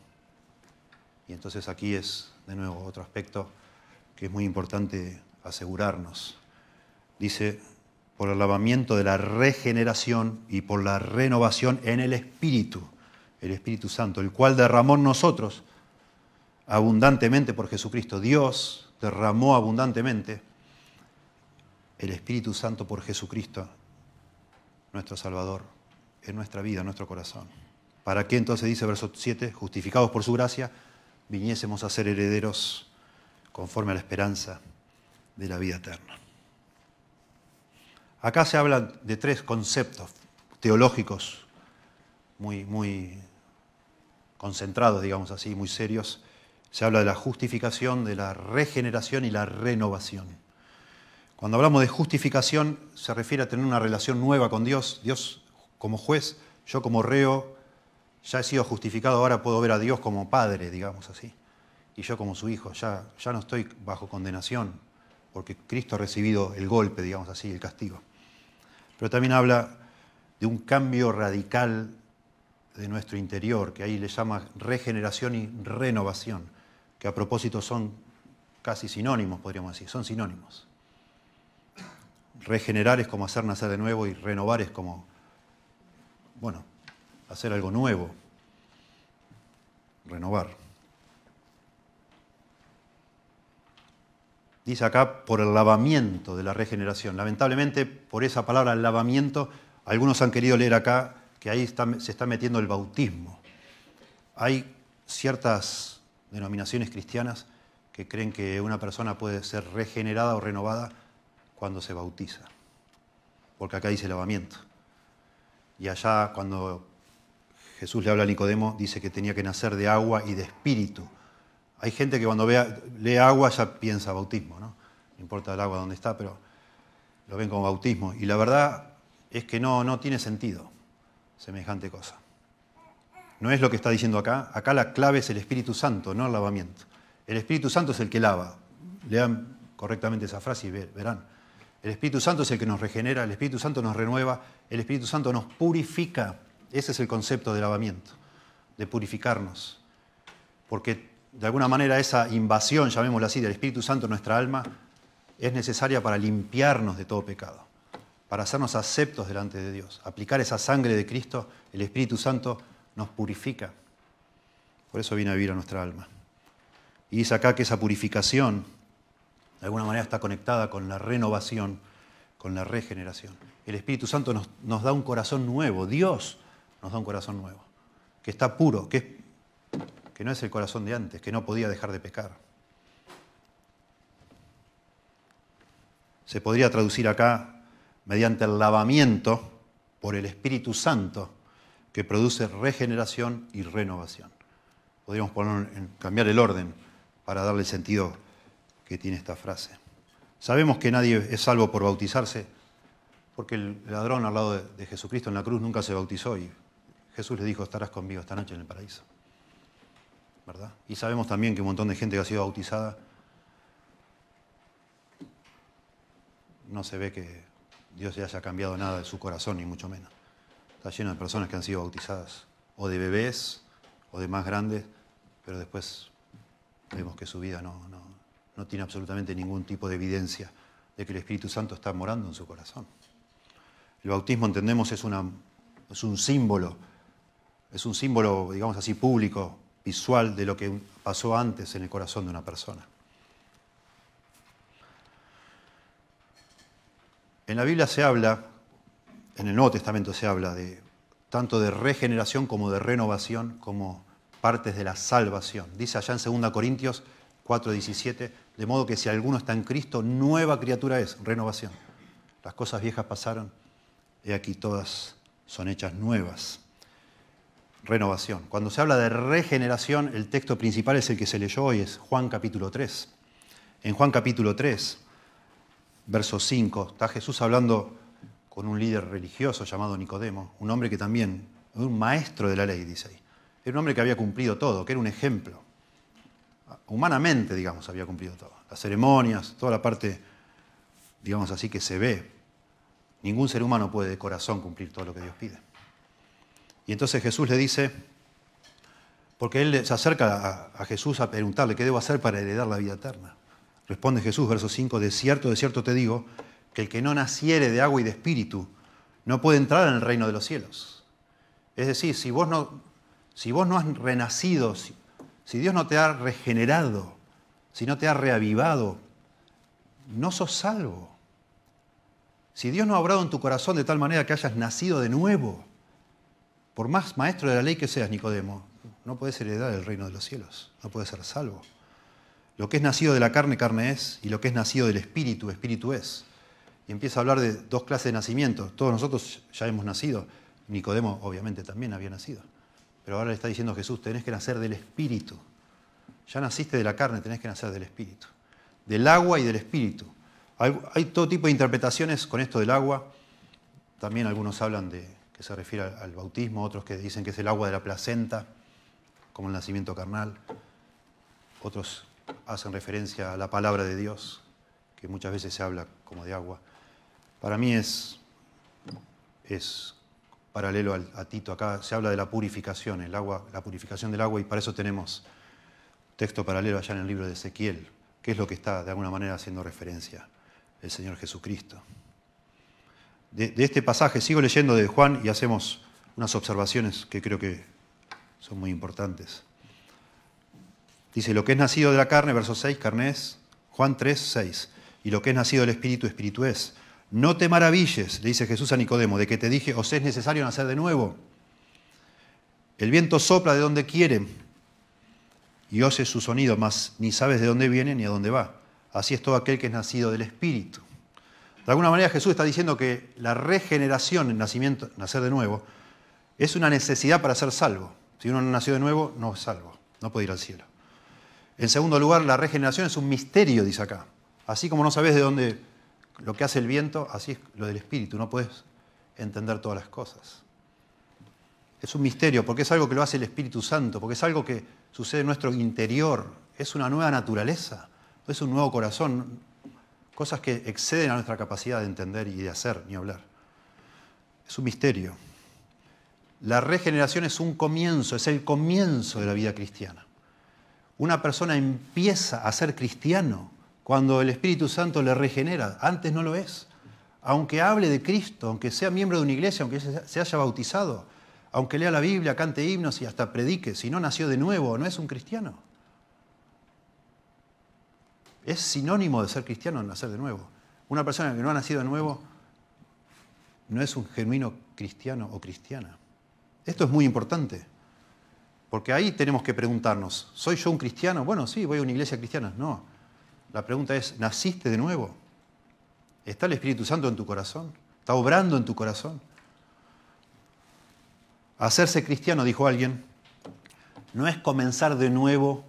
Y entonces aquí es, de nuevo, otro aspecto que es muy importante asegurarnos. Dice, por el lavamiento de la regeneración y por la renovación en el Espíritu, el Espíritu Santo, el cual derramó en nosotros abundantemente por Jesucristo. Dios derramó abundantemente el Espíritu Santo por Jesucristo, nuestro Salvador, en nuestra vida, en nuestro corazón. ¿Para qué entonces dice verso 7? Justificados por su gracia, viniésemos a ser herederos conforme a la esperanza de la vida eterna. Acá se habla de tres conceptos teológicos muy, muy concentrados, digamos así, muy serios. Se habla de la justificación, de la regeneración y la renovación. Cuando hablamos de justificación se refiere a tener una relación nueva con Dios, Dios como juez, yo como reo, ya he sido justificado, ahora puedo ver a Dios como Padre, digamos así, y yo como su Hijo, ya, ya no estoy bajo condenación, porque Cristo ha recibido el golpe, digamos así, el castigo. Pero también habla de un cambio radical de nuestro interior, que ahí le llama regeneración y renovación, que a propósito son casi sinónimos, podríamos decir, son sinónimos. Regenerar es como hacer nacer de nuevo y renovar es como, bueno, hacer algo nuevo, renovar. Dice acá por el lavamiento de la regeneración. Lamentablemente, por esa palabra el lavamiento, algunos han querido leer acá que ahí se está metiendo el bautismo. Hay ciertas denominaciones cristianas que creen que una persona puede ser regenerada o renovada cuando se bautiza, porque acá dice lavamiento. Y allá cuando Jesús le habla a Nicodemo, dice que tenía que nacer de agua y de espíritu. Hay gente que cuando vea, lee agua ya piensa bautismo, ¿no? No importa el agua donde está, pero lo ven como bautismo. Y la verdad es que no, no tiene sentido semejante cosa. No es lo que está diciendo acá. Acá la clave es el Espíritu Santo, no el lavamiento. El Espíritu Santo es el que lava. Lean correctamente esa frase y verán. El Espíritu Santo es el que nos regenera, el Espíritu Santo nos renueva, el Espíritu Santo nos purifica. Ese es el concepto de lavamiento, de purificarnos. Porque de alguna manera esa invasión, llamémosla así, del Espíritu Santo en nuestra alma es necesaria para limpiarnos de todo pecado, para hacernos aceptos delante de Dios. Aplicar esa sangre de Cristo, el Espíritu Santo nos purifica. Por eso viene a vivir a nuestra alma. Y dice acá que esa purificación de alguna manera está conectada con la renovación, con la regeneración. El Espíritu Santo nos da un corazón nuevo. Dios nos da un corazón nuevo, que está puro, que, que no es el corazón de antes, que no podía dejar de pecar. Se podría traducir acá mediante el lavamiento por el Espíritu Santo que produce regeneración y renovación. Podríamos poner, cambiar el orden para darle sentido que tiene esta frase. Sabemos que nadie es salvo por bautizarse, porque el ladrón al lado de, Jesucristo en la cruz nunca se bautizó y Jesús le dijo, estarás conmigo esta noche en el paraíso. ¿Verdad? Y sabemos también que un montón de gente que ha sido bautizada no se ve que Dios le haya cambiado nada de su corazón, ni mucho menos. Está lleno de personas que han sido bautizadas, o de bebés, o de más grandes, pero después vemos que su vida no, no tiene absolutamente ningún tipo de evidencia de que el Espíritu Santo está morando en su corazón. El bautismo, entendemos, es, una, es un símbolo es un símbolo, digamos así, público, visual de lo que pasó antes en el corazón de una persona. En la Biblia se habla, en el Nuevo Testamento se habla de tanto de regeneración como de renovación como partes de la salvación. Dice allá en 2 Corintios 4:17, de modo que si alguno está en Cristo, nueva criatura es, renovación. Las cosas viejas pasaron, y aquí todas son hechas nuevas renovación. Cuando se habla de regeneración, el texto principal es el que se leyó hoy, es Juan capítulo 3. En Juan capítulo 3, verso 5, está Jesús hablando con un líder religioso llamado Nicodemo, un hombre que también, un maestro de la ley, dice ahí. Era un hombre que había cumplido todo, que era un ejemplo. Humanamente, digamos, había cumplido todo. Las ceremonias, toda la parte, digamos así, que se ve. Ningún ser humano puede de corazón cumplir todo lo que Dios pide. Y entonces Jesús le dice, porque él se acerca a, Jesús a preguntarle, ¿qué debo hacer para heredar la vida eterna? Responde Jesús, verso 5, de cierto, de cierto te digo, que el que no naciere de agua y de espíritu no puede entrar en el reino de los cielos. Es decir, si vos no, si vos no has renacido, si, si Dios no te ha regenerado, si no te ha reavivado, no sos salvo. Si Dios no ha obrado en tu corazón de tal manera que hayas nacido de nuevo, por más maestro de la ley que seas, Nicodemo, no puedes heredar el reino de los cielos, no puedes ser salvo. Lo que es nacido de la carne, carne es, y lo que es nacido del espíritu, espíritu es. Y empieza a hablar de dos clases de nacimiento. Todos nosotros ya hemos nacido, Nicodemo obviamente también había nacido. Pero ahora le está diciendo Jesús, tenés que nacer del espíritu. Ya naciste de la carne, tenés que nacer del espíritu. Del agua y del espíritu. Hay, todo tipo de interpretaciones con esto del agua. También algunos hablan de que se refiere al, bautismo, otros que dicen que es el agua de la placenta, como el nacimiento carnal, otros hacen referencia a la palabra de Dios, que muchas veces se habla como de agua. Para mí es, es paralelo a Tito, acá se habla de la purificación, el agua, la purificación del agua, y para eso tenemos texto paralelo allá en el libro de Ezequiel, que es lo que está de alguna manera haciendo referencia el Señor Jesucristo de, este pasaje, sigo leyendo de Juan y hacemos unas observaciones que creo que son muy importantes. Dice, lo que es nacido de la carne, verso 6, carne es, Juan 3, 6, y lo que es nacido del espíritu, espíritu es. No te maravilles, le dice Jesús a Nicodemo, de que te dije, os es necesario nacer de nuevo. El viento sopla de donde quiere y oce su sonido, mas ni sabes de dónde viene ni a dónde va. Así es todo aquel que es nacido del Espíritu. De alguna manera Jesús está diciendo que la regeneración, el nacimiento, nacer de nuevo, es una necesidad para ser salvo. Si uno no nació de nuevo, no es salvo, no puede ir al cielo. En segundo lugar, la regeneración es un misterio, dice acá. Así como no sabes de dónde lo que hace el viento, así es lo del espíritu, no puedes entender todas las cosas. Es un misterio porque es algo que lo hace el Espíritu Santo, porque es algo que sucede en nuestro interior, es una nueva naturaleza, es un nuevo corazón, cosas que exceden a nuestra capacidad de entender y de hacer, ni hablar. Es un misterio. La regeneración es un comienzo, es el comienzo de la vida cristiana. Una persona empieza a ser cristiano cuando el Espíritu Santo le regenera, antes no lo es. Aunque hable de Cristo, aunque sea miembro de una iglesia, aunque se haya bautizado, aunque lea la Biblia, cante himnos y hasta predique, si no nació de nuevo, no es un cristiano. Es sinónimo de ser cristiano nacer de nuevo. Una persona que no ha nacido de nuevo no es un genuino cristiano o cristiana. Esto es muy importante, porque ahí tenemos que preguntarnos, ¿soy yo un cristiano? Bueno, sí, voy a una iglesia cristiana. No, la pregunta es, ¿naciste de nuevo? ¿Está el Espíritu Santo en tu corazón? ¿Está obrando en tu corazón? Hacerse cristiano, dijo alguien, no es comenzar de nuevo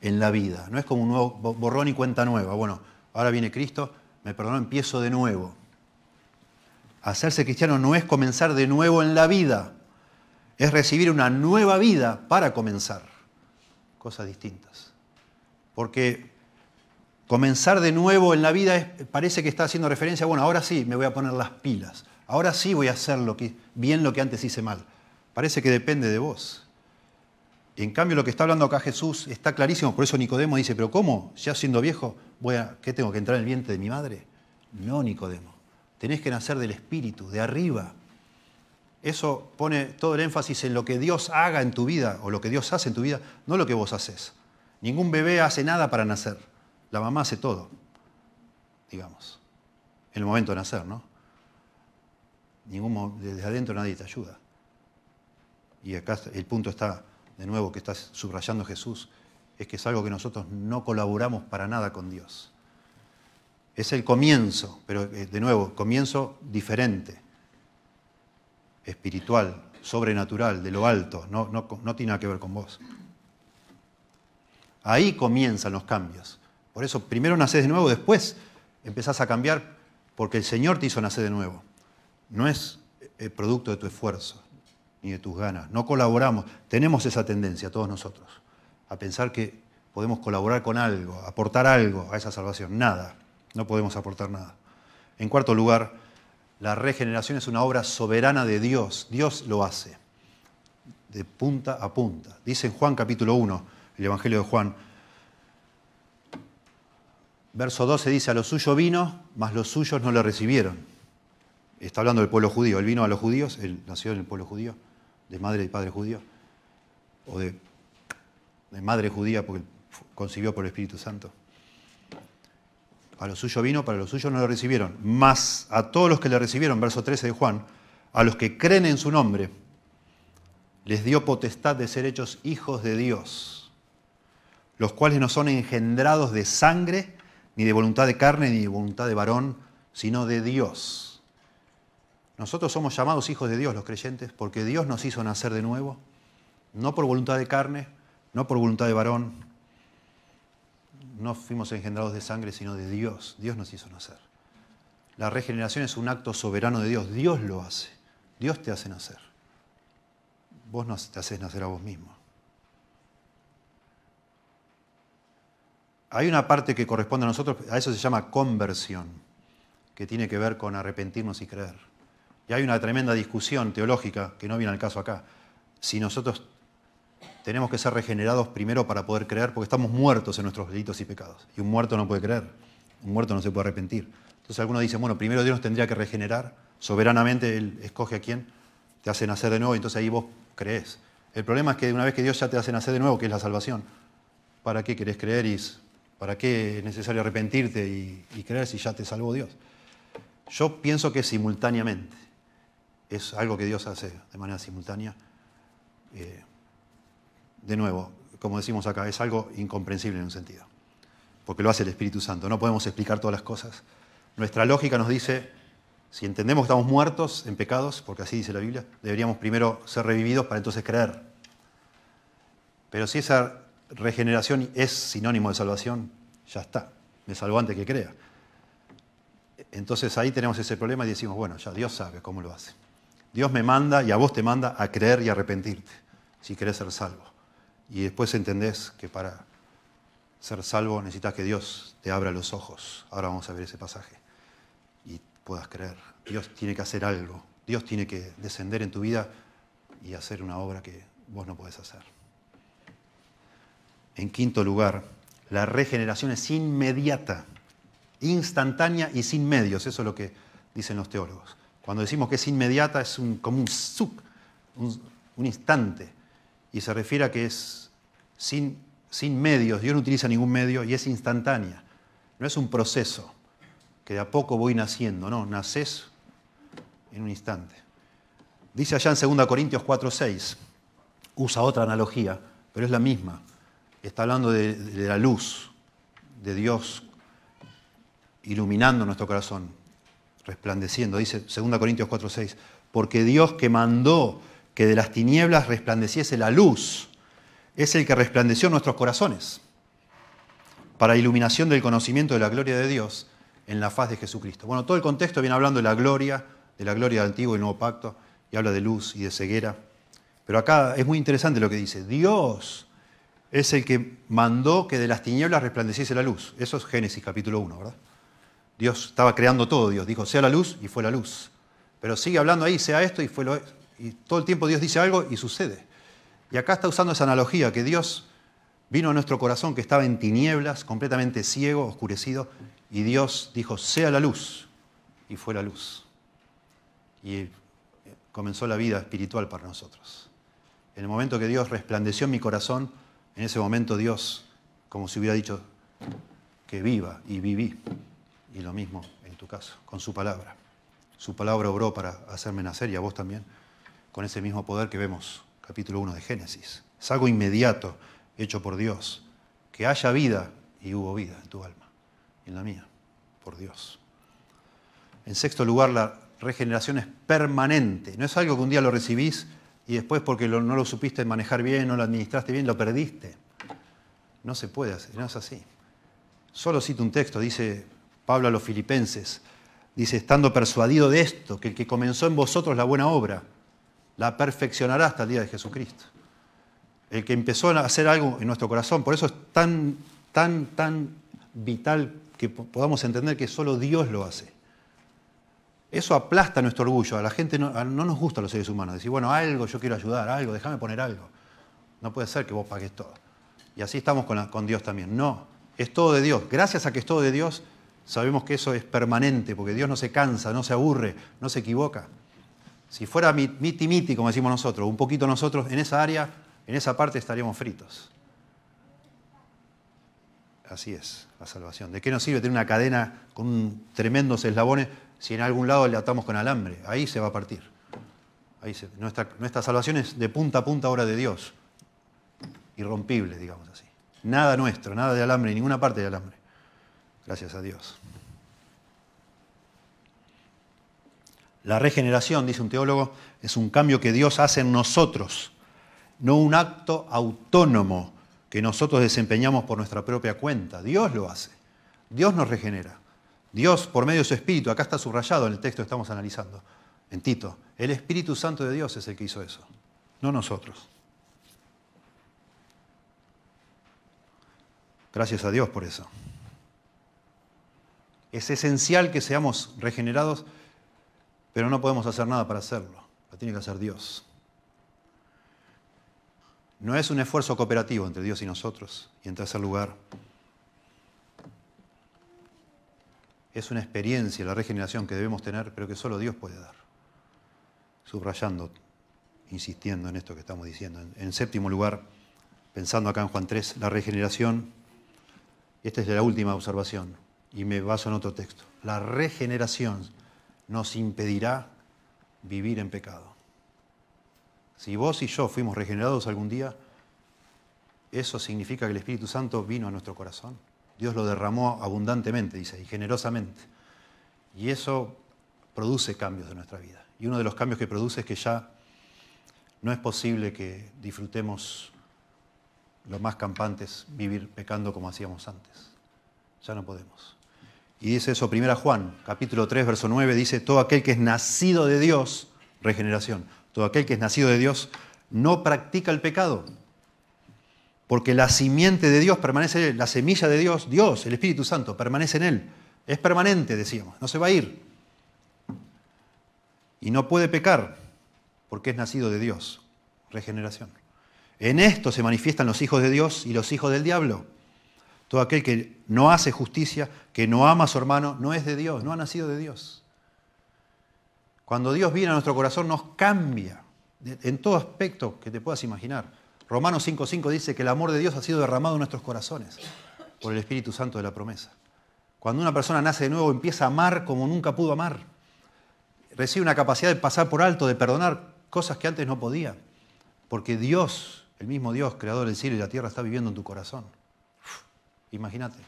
en la vida. No es como un nuevo borrón y cuenta nueva. Bueno, ahora viene Cristo, me perdonó, empiezo de nuevo. Hacerse cristiano no es comenzar de nuevo en la vida, es recibir una nueva vida para comenzar. Cosas distintas. Porque comenzar de nuevo en la vida parece que está haciendo referencia, bueno, ahora sí me voy a poner las pilas, ahora sí voy a hacer lo que, bien lo que antes hice mal. Parece que depende de vos. En cambio, lo que está hablando acá Jesús está clarísimo, por eso Nicodemo dice, pero ¿cómo? Ya siendo viejo, voy a, ¿qué tengo que entrar en el vientre de mi madre? No, Nicodemo, tenés que nacer del Espíritu, de arriba. Eso pone todo el énfasis en lo que Dios haga en tu vida o lo que Dios hace en tu vida, no lo que vos haces. Ningún bebé hace nada para nacer, la mamá hace todo, digamos, en el momento de nacer, ¿no? Ningún, desde adentro nadie te ayuda. Y acá el punto está de nuevo, que estás subrayando Jesús, es que es algo que nosotros no colaboramos para nada con Dios. Es el comienzo, pero eh, de nuevo, comienzo diferente, espiritual, sobrenatural, de lo alto, no, no, tiene nada que ver con vos. Ahí comienzan los cambios. Por eso primero nacés de nuevo, después empezás a cambiar porque el Señor te hizo nacer de nuevo. No es el eh, producto de tu esfuerzo ni de tus ganas. No colaboramos. Tenemos esa tendencia todos nosotros a pensar que podemos colaborar con algo, aportar algo a esa salvación. Nada. No podemos aportar nada. En cuarto lugar, la regeneración es una obra soberana de Dios. Dios lo hace de punta a punta. Dice en Juan capítulo 1, el Evangelio de Juan, verso 12 dice, a lo suyo vino, mas los suyos no le recibieron. Está hablando del pueblo judío. Él vino a los judíos, él nació en el pueblo judío de madre y padre judío, o de, madre judía porque concibió por el Espíritu Santo. A lo suyo vino, para lo suyo no lo recibieron. Mas a todos los que le recibieron, verso 13 de Juan, a los que creen en su nombre, les dio potestad de ser hechos hijos de Dios, los cuales no son engendrados de sangre, ni de voluntad de carne, ni de voluntad de varón, sino de Dios. Nosotros somos llamados hijos de Dios los creyentes porque Dios nos hizo nacer de nuevo, no por voluntad de carne, no por voluntad de varón, no fuimos engendrados de sangre, sino de Dios. Dios nos hizo nacer. La regeneración es un acto soberano de Dios. Dios lo hace. Dios te hace nacer. Vos no te haces nacer a vos mismo. Hay una parte que corresponde a nosotros, a eso se llama conversión, que tiene que ver con arrepentirnos y creer. Y hay una tremenda discusión teológica que no viene al caso acá. Si nosotros tenemos que ser regenerados primero para poder creer, porque estamos muertos en nuestros delitos y pecados. Y un muerto no puede creer, un muerto no se puede arrepentir. Entonces algunos dicen, bueno, primero Dios nos tendría que regenerar, soberanamente Él escoge a quién, te hace nacer de nuevo, y entonces ahí vos crees. El problema es que una vez que Dios ya te hace nacer de nuevo, que es la salvación, ¿para qué querés creer y para qué es necesario arrepentirte y, y creer si ya te salvó Dios? Yo pienso que simultáneamente es algo que Dios hace de manera simultánea. Eh, de nuevo, como decimos acá, es algo incomprensible en un sentido, porque lo hace el Espíritu Santo. No podemos explicar todas las cosas. Nuestra lógica nos dice, si entendemos que estamos muertos en pecados, porque así dice la Biblia, deberíamos primero ser revividos para entonces creer. Pero si esa regeneración es sinónimo de salvación, ya está. Me salvó antes que crea. Entonces ahí tenemos ese problema y decimos, bueno, ya Dios sabe cómo lo hace. Dios me manda y a vos te manda a creer y arrepentirte si querés ser salvo. Y después entendés que para ser salvo necesitas que Dios te abra los ojos. Ahora vamos a ver ese pasaje. Y puedas creer. Dios tiene que hacer algo. Dios tiene que descender en tu vida y hacer una obra que vos no podés hacer. En quinto lugar, la regeneración es inmediata, instantánea y sin medios. Eso es lo que dicen los teólogos. Cuando decimos que es inmediata, es como un un, instante. Y se refiere a que es sin, medios, Dios no utiliza ningún medio y es instantánea. No es un proceso que de a poco voy naciendo, no, naces en un instante. Dice allá en 2 Corintios 4.6 usa otra analogía, pero es la misma. Está hablando de la luz de Dios iluminando nuestro corazón resplandeciendo, dice 2 Corintios 4:6, porque Dios que mandó que de las tinieblas resplandeciese la luz, es el que resplandeció nuestros corazones para iluminación del conocimiento de la gloria de Dios en la faz de Jesucristo. Bueno, todo el contexto viene hablando de la gloria, de la gloria del antiguo y nuevo pacto, y habla de luz y de ceguera. Pero acá es muy interesante lo que dice. Dios es el que mandó que de las tinieblas resplandeciese la luz. Eso es Génesis capítulo 1, ¿verdad? Dios estaba creando todo, Dios dijo, sea la luz y fue la luz. Pero sigue hablando ahí, sea esto y fue lo... Y todo el tiempo Dios dice algo y sucede. Y acá está usando esa analogía, que Dios vino a nuestro corazón que estaba en tinieblas, completamente ciego, oscurecido, y Dios dijo, sea la luz, y fue la luz. Y comenzó la vida espiritual para nosotros. En el momento que Dios resplandeció en mi corazón, en ese momento Dios, como si hubiera dicho, que viva y viví y lo mismo en tu caso, con su palabra. Su palabra obró para hacerme nacer y a vos también, con ese mismo poder que vemos, capítulo 1 de Génesis. Es algo inmediato, hecho por Dios, que haya vida y hubo vida en tu alma y en la mía, por Dios. En sexto lugar, la regeneración es permanente. No es algo que un día lo recibís y después porque no lo supiste manejar bien, no lo administraste bien, lo perdiste. No se puede hacer, no es así. Solo cito un texto, dice Pablo a los filipenses. Dice, estando persuadido de esto, que el que comenzó en vosotros la buena obra, la perfeccionará hasta el día de Jesucristo. El que empezó a hacer algo en nuestro corazón, por eso es tan, tan, tan vital que podamos entender que solo Dios lo hace. Eso aplasta nuestro orgullo. A la gente no, nos gusta a los seres humanos. Decir, bueno, algo yo quiero ayudar, algo, déjame poner algo. No puede ser que vos pagues todo. Y así estamos con, con Dios también. No, es todo de Dios. Gracias a que es todo de Dios, Sabemos que eso es permanente, porque Dios no se cansa, no se aburre, no se equivoca. Si fuera miti miti, como decimos nosotros, un poquito nosotros en esa área, en esa parte estaríamos fritos. Así es la salvación. ¿De qué nos sirve tener una cadena con tremendos eslabones si en algún lado le atamos con alambre? Ahí se va a partir. Ahí nuestra, nuestra salvación es de punta a punta ahora de Dios. Irrompible, digamos así. Nada nuestro, nada de alambre, ninguna parte de alambre. Gracias a Dios. La regeneración, dice un teólogo, es un cambio que Dios hace en nosotros, no un acto autónomo que nosotros desempeñamos por nuestra propia cuenta. Dios lo hace. Dios nos regenera. Dios, por medio de su Espíritu, acá está subrayado en el texto que estamos analizando, en Tito, el Espíritu Santo de Dios es el que hizo eso, no nosotros. Gracias a Dios por eso. Es esencial que seamos regenerados, pero no podemos hacer nada para hacerlo. Lo tiene que hacer Dios. No es un esfuerzo cooperativo entre Dios y nosotros. Y en tercer lugar, es una experiencia la regeneración que debemos tener, pero que solo Dios puede dar. Subrayando, insistiendo en esto que estamos diciendo. En, séptimo lugar, pensando acá en Juan 3, la regeneración, esta es la última observación, y me baso en otro texto. La regeneración nos impedirá vivir en pecado. Si vos y yo fuimos regenerados algún día, eso significa que el Espíritu Santo vino a nuestro corazón. Dios lo derramó abundantemente, dice, y generosamente. Y eso produce cambios en nuestra vida. Y uno de los cambios que produce es que ya no es posible que disfrutemos los más campantes vivir pecando como hacíamos antes. Ya no podemos. Y dice eso, primera Juan, capítulo 3, verso 9, dice, todo aquel que es nacido de Dios, regeneración, todo aquel que es nacido de Dios no practica el pecado, porque la simiente de Dios permanece, en la semilla de Dios, Dios, el Espíritu Santo, permanece en él. Es permanente, decíamos, no se va a ir. Y no puede pecar, porque es nacido de Dios, regeneración. En esto se manifiestan los hijos de Dios y los hijos del diablo. Todo aquel que no hace justicia, que no ama a su hermano, no es de Dios, no ha nacido de Dios. Cuando Dios viene a nuestro corazón nos cambia en todo aspecto que te puedas imaginar. Romanos 5.5 dice que el amor de Dios ha sido derramado en nuestros corazones por el Espíritu Santo de la promesa. Cuando una persona nace de nuevo empieza a amar como nunca pudo amar. Recibe una capacidad de pasar por alto, de perdonar cosas que antes no podía. Porque Dios, el mismo Dios, creador del cielo y la tierra, está viviendo en tu corazón. Imagínate,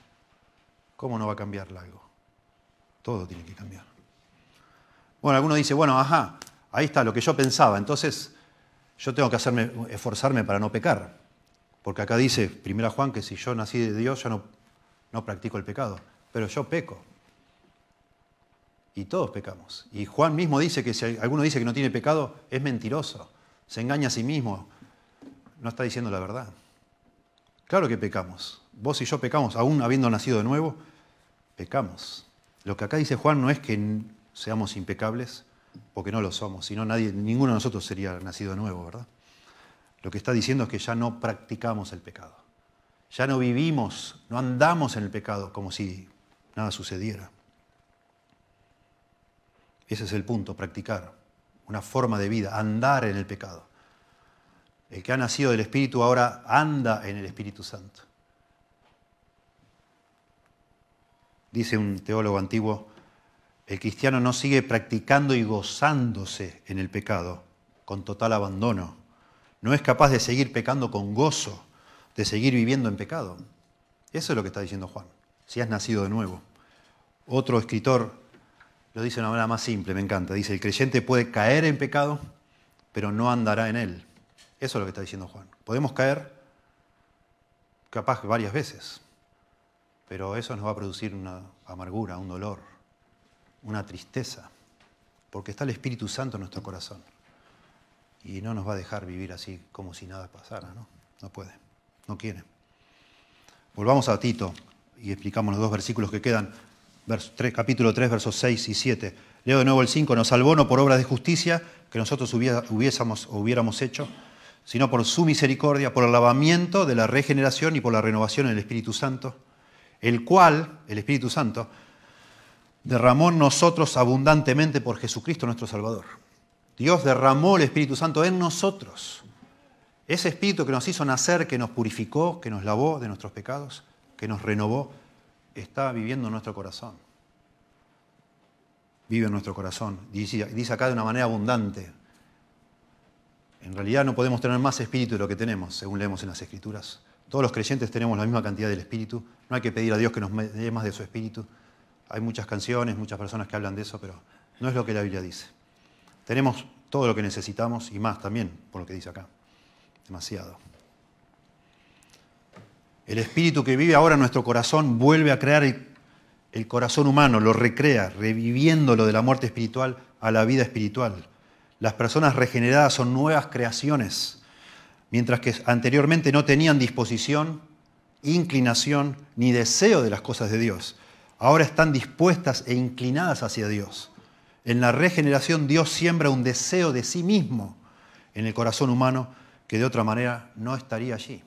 ¿cómo no va a cambiar algo? Todo tiene que cambiar. Bueno, alguno dice, bueno, ajá, ahí está lo que yo pensaba, entonces yo tengo que hacerme, esforzarme para no pecar. Porque acá dice, primera Juan, que si yo nací de Dios, yo no practico el pecado, pero yo peco. Y todos pecamos. Y Juan mismo dice que si alguno dice que no tiene pecado, es mentiroso, se engaña a sí mismo, no está diciendo la verdad. Claro que pecamos. Vos y yo pecamos, aún habiendo nacido de nuevo, pecamos. Lo que acá dice Juan no es que seamos impecables, porque no lo somos, sino nadie, ninguno de nosotros sería nacido de nuevo, ¿verdad? Lo que está diciendo es que ya no practicamos el pecado. Ya no vivimos, no andamos en el pecado como si nada sucediera. Ese es el punto, practicar una forma de vida, andar en el pecado. El que ha nacido del Espíritu ahora anda en el Espíritu Santo. Dice un teólogo antiguo, el cristiano no sigue practicando y gozándose en el pecado con total abandono. No es capaz de seguir pecando con gozo, de seguir viviendo en pecado. Eso es lo que está diciendo Juan, si has nacido de nuevo. Otro escritor lo dice de una manera más simple, me encanta. Dice, el creyente puede caer en pecado, pero no andará en él. Eso es lo que está diciendo Juan. Podemos caer capaz varias veces, pero eso nos va a producir una amargura, un dolor, una tristeza, porque está el Espíritu Santo en nuestro corazón y no nos va a dejar vivir así como si nada pasara, ¿no? No puede, no quiere. Volvamos a Tito y explicamos los dos versículos que quedan, capítulo 3, versos 6 y 7. Leo de nuevo el 5, nos salvó no por obras de justicia que nosotros hubiésemos o hubiéramos hecho, sino por su misericordia, por el lavamiento de la regeneración y por la renovación del Espíritu Santo, el cual, el Espíritu Santo, derramó en nosotros abundantemente por Jesucristo nuestro Salvador. Dios derramó el Espíritu Santo en nosotros. Ese Espíritu que nos hizo nacer, que nos purificó, que nos lavó de nuestros pecados, que nos renovó, está viviendo en nuestro corazón. Vive en nuestro corazón. dice acá de una manera abundante, en realidad no podemos tener más espíritu de lo que tenemos, según leemos en las Escrituras. Todos los creyentes tenemos la misma cantidad del espíritu. No hay que pedir a Dios que nos dé más de su espíritu. Hay muchas canciones, muchas personas que hablan de eso, pero no es lo que la Biblia dice. Tenemos todo lo que necesitamos y más también, por lo que dice acá. Demasiado. El espíritu que vive ahora en nuestro corazón vuelve a crear el, corazón humano, lo recrea, reviviéndolo de la muerte espiritual a la vida espiritual. Las personas regeneradas son nuevas creaciones, mientras que anteriormente no tenían disposición, inclinación ni deseo de las cosas de Dios. Ahora están dispuestas e inclinadas hacia Dios. En la regeneración Dios siembra un deseo de sí mismo en el corazón humano que de otra manera no estaría allí.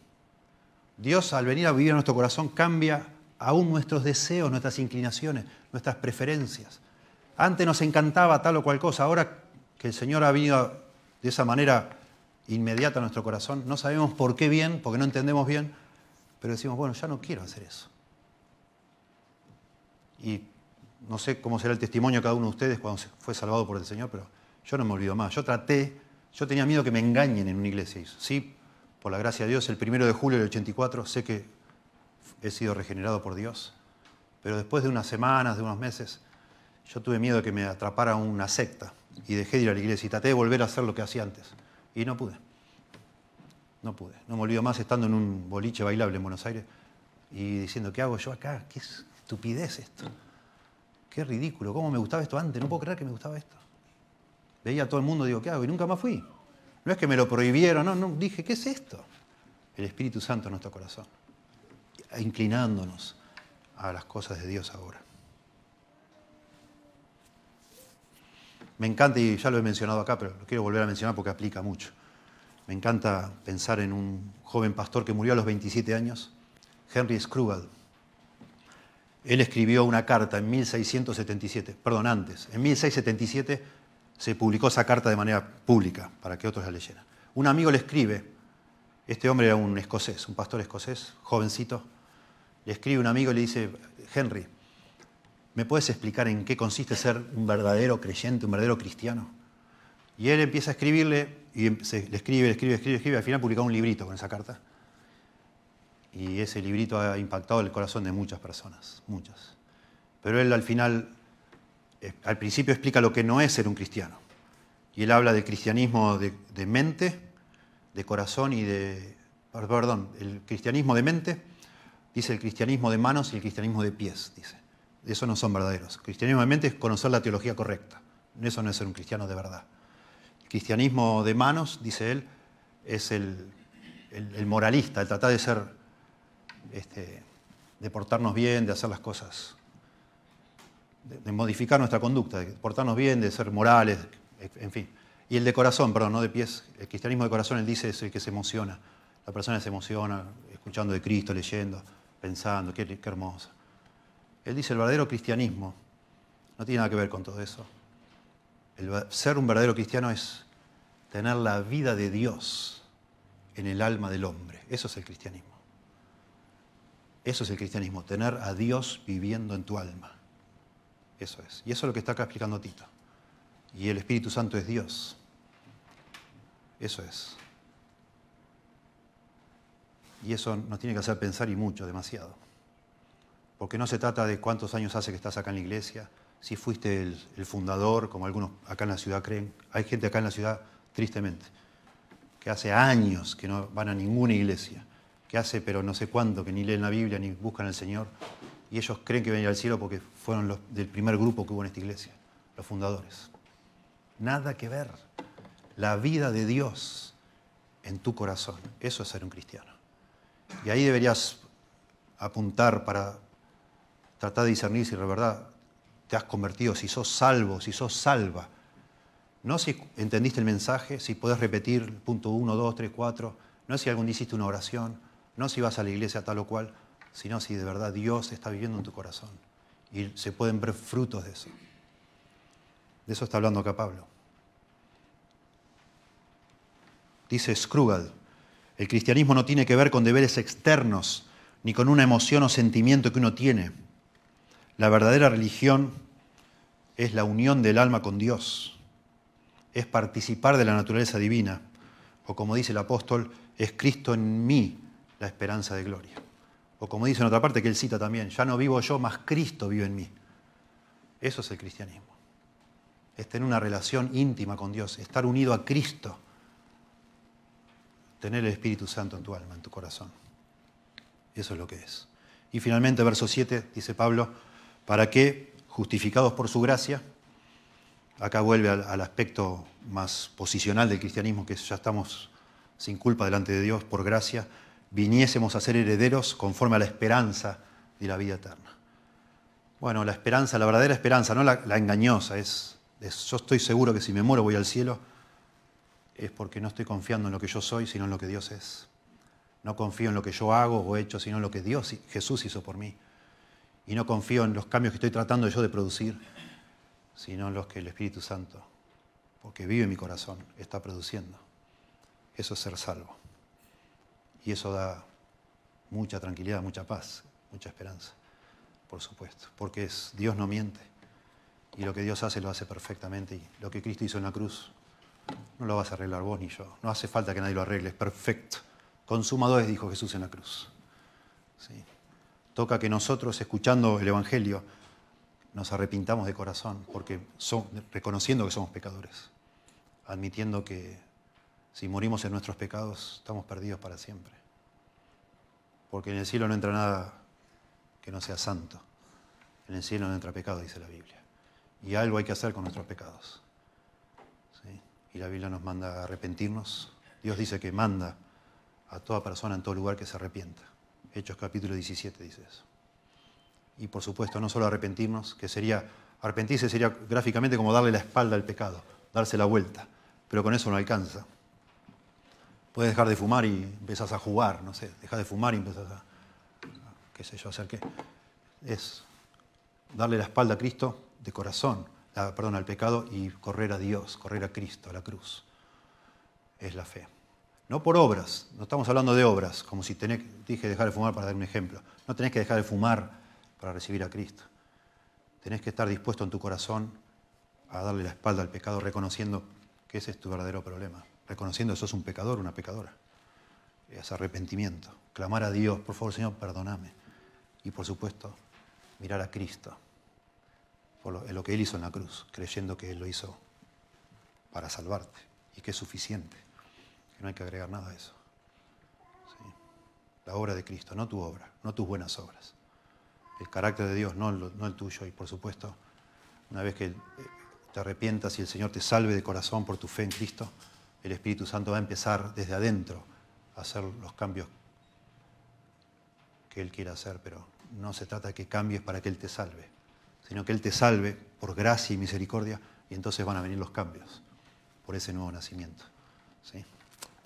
Dios al venir a vivir en nuestro corazón cambia aún nuestros deseos, nuestras inclinaciones, nuestras preferencias. Antes nos encantaba tal o cual cosa, ahora el Señor ha venido de esa manera inmediata a nuestro corazón. No sabemos por qué bien, porque no entendemos bien, pero decimos, bueno, ya no quiero hacer eso. Y no sé cómo será el testimonio de cada uno de ustedes cuando fue salvado por el Señor, pero yo no me olvido más. Yo traté, yo tenía miedo que me engañen en una iglesia. Sí, por la gracia de Dios, el primero de julio del 84 sé que he sido regenerado por Dios. Pero después de unas semanas, de unos meses, yo tuve miedo de que me atrapara una secta y dejé de ir a la iglesia y traté de volver a hacer lo que hacía antes. Y no pude. No pude. No me olvido más estando en un boliche bailable en Buenos Aires y diciendo, ¿qué hago yo acá? ¿Qué estupidez esto? Qué ridículo. ¿Cómo me gustaba esto antes? No puedo creer que me gustaba esto. Veía a todo el mundo, digo, ¿qué hago? Y nunca más fui. No es que me lo prohibieron, no, no. Dije, ¿qué es esto? El Espíritu Santo en nuestro corazón. Inclinándonos a las cosas de Dios ahora. Me encanta, y ya lo he mencionado acá, pero lo quiero volver a mencionar porque aplica mucho. Me encanta pensar en un joven pastor que murió a los 27 años, Henry Scrubal. Él escribió una carta en 1677, perdón, antes. En 1677 se publicó esa carta de manera pública para que otros la leyeran. Un amigo le escribe, este hombre era un escocés, un pastor escocés, jovencito, le escribe un amigo y le dice, Henry, ¿me puedes explicar en qué consiste ser un verdadero creyente, un verdadero cristiano? Y él empieza a escribirle, y em, se, le escribe, le escribe, le escribe, y al final publica un librito con esa carta. Y ese librito ha impactado el corazón de muchas personas, muchas. Pero él al final, eh, al principio explica lo que no es ser un cristiano. Y él habla del cristianismo de, de mente, de corazón y de... Perdón, el cristianismo de mente, dice el cristianismo de manos y el cristianismo de pies, dice. Eso no son verdaderos. Cristianismo mente es conocer la teología correcta. Eso no es ser un cristiano de verdad. El cristianismo de manos, dice él, es el, moralista, el tratar de ser, este, de portarnos bien, de hacer las cosas, de, modificar nuestra conducta, de portarnos bien, de ser morales, en fin. Y el de corazón, perdón, no de pies. El cristianismo de corazón, él dice, es el que se emociona. La persona se emociona escuchando de Cristo, leyendo, pensando, qué hermosa. Él dice el verdadero cristianismo. No tiene nada que ver con todo eso. El ser un verdadero cristiano es tener la vida de Dios en el alma del hombre. Eso es el cristianismo. Eso es el cristianismo, tener a Dios viviendo en tu alma. Eso es. Y eso es lo que está acá explicando Tito. Y el Espíritu Santo es Dios. Eso es. Y eso nos tiene que hacer pensar y mucho, demasiado porque no se trata de cuántos años hace que estás acá en la iglesia, si fuiste el, fundador, como algunos acá en la ciudad creen. Hay gente acá en la ciudad, tristemente, que hace años que no van a ninguna iglesia, que hace pero no sé cuándo, que ni leen la Biblia ni buscan al Señor, y ellos creen que van al cielo porque fueron los del primer grupo que hubo en esta iglesia, los fundadores. Nada que ver. La vida de Dios en tu corazón, eso es ser un cristiano. Y ahí deberías apuntar para, Trata de discernir si de verdad te has convertido, si sos salvo, si sos salva. No si entendiste el mensaje, si podés repetir punto 1, dos, 3, cuatro. No si algún día hiciste una oración. No si vas a la iglesia tal o cual. Sino si de verdad Dios está viviendo en tu corazón. Y se pueden ver frutos de eso. De eso está hablando acá Pablo. Dice Scrugal, el cristianismo no tiene que ver con deberes externos, ni con una emoción o sentimiento que uno tiene. La verdadera religión es la unión del alma con Dios, es participar de la naturaleza divina, o como dice el apóstol, es Cristo en mí la esperanza de gloria. O como dice en otra parte que él cita también, ya no vivo yo, más Cristo vive en mí. Eso es el cristianismo. Es tener una relación íntima con Dios, estar unido a Cristo, tener el Espíritu Santo en tu alma, en tu corazón. Eso es lo que es. Y finalmente, verso 7, dice Pablo, para que, justificados por su gracia, acá vuelve al, aspecto más posicional del cristianismo, que ya estamos sin culpa delante de Dios por gracia, viniésemos a ser herederos conforme a la esperanza de la vida eterna. Bueno, la esperanza, la verdadera esperanza, no la, engañosa, es, yo estoy seguro que si me muero voy al cielo, es porque no estoy confiando en lo que yo soy, sino en lo que Dios es. No confío en lo que yo hago o he hecho, sino en lo que Dios, Jesús hizo por mí y no confío en los cambios que estoy tratando yo de producir, sino en los que el Espíritu Santo, porque vive en mi corazón, está produciendo. Eso es ser salvo. Y eso da mucha tranquilidad, mucha paz, mucha esperanza, por supuesto, porque es, Dios no miente. Y lo que Dios hace lo hace perfectamente. Y lo que Cristo hizo en la cruz no lo vas a arreglar vos ni yo. No hace falta que nadie lo arregle, es perfecto. es dijo Jesús en la cruz. ¿Sí? Toca que nosotros, escuchando el Evangelio, nos arrepintamos de corazón, porque reconociendo que somos pecadores, admitiendo que si morimos en nuestros pecados, estamos perdidos para siempre. Porque en el cielo no entra nada que no sea santo. En el cielo no entra pecado, dice la Biblia. Y algo hay que hacer con nuestros pecados. Y la Biblia nos manda a arrepentirnos. Dios dice que manda a toda persona en todo lugar que se arrepienta. Hechos capítulo 17 dice eso. Y por supuesto, no solo arrepentirnos, que sería, arrepentirse sería gráficamente como darle la espalda al pecado, darse la vuelta, pero con eso no alcanza. Puedes dejar de fumar y empezás a jugar, no sé, dejas de fumar y empezás a, qué sé yo, hacer qué. Es darle la espalda a Cristo de corazón, perdón, al pecado y correr a Dios, correr a Cristo, a la cruz. Es la fe no por obras, no estamos hablando de obras, como si dije dejar de fumar para dar un ejemplo. No tenés que dejar de fumar para recibir a Cristo. Tenés que estar dispuesto en tu corazón a darle la espalda al pecado, reconociendo que ese es tu verdadero problema, reconociendo que sos un pecador, una pecadora. Es arrepentimiento, clamar a Dios, por favor Señor, perdóname. Y por supuesto, mirar a Cristo, por lo que Él hizo en la cruz, creyendo que Él lo hizo para salvarte y que es suficiente que no hay que agregar nada a eso. La obra de Cristo, no tu obra, no tus buenas obras. El carácter de Dios, no el, no el tuyo. Y por supuesto, una vez que te arrepientas y el Señor te salve de corazón por tu fe en Cristo, el Espíritu Santo va a empezar desde adentro a hacer los cambios que Él quiere hacer, pero no se trata de que cambies para que Él te salve, sino que Él te salve por gracia y misericordia, y entonces van a venir los cambios por ese nuevo nacimiento. ¿sí?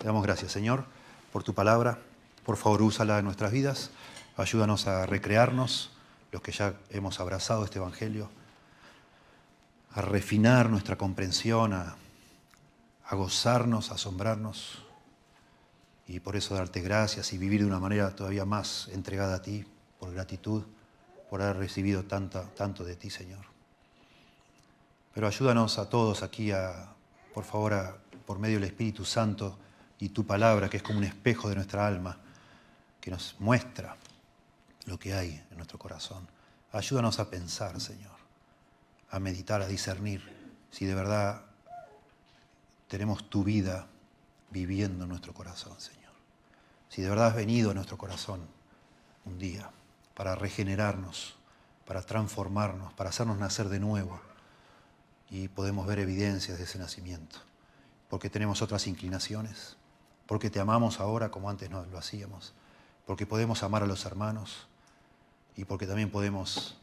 Te damos gracias, Señor, por tu palabra. Por favor, úsala en nuestras vidas. Ayúdanos a recrearnos, los que ya hemos abrazado este Evangelio, a refinar nuestra comprensión, a, gozarnos, a asombrarnos. Y por eso darte gracias y vivir de una manera todavía más entregada a ti, por gratitud, por haber recibido tanto, tanto de ti, Señor. Pero ayúdanos a todos aquí a, por favor, por medio del Espíritu Santo, y tu palabra, que es como un espejo de nuestra alma, que nos muestra lo que hay en nuestro corazón. Ayúdanos a pensar, Señor, a meditar, a discernir si de verdad tenemos tu vida viviendo en nuestro corazón, Señor. Si de verdad has venido a nuestro corazón un día para regenerarnos, para transformarnos, para hacernos nacer de nuevo y podemos ver evidencias de ese nacimiento, porque tenemos otras inclinaciones porque te amamos ahora como antes no lo hacíamos, porque podemos amar a los hermanos y porque también podemos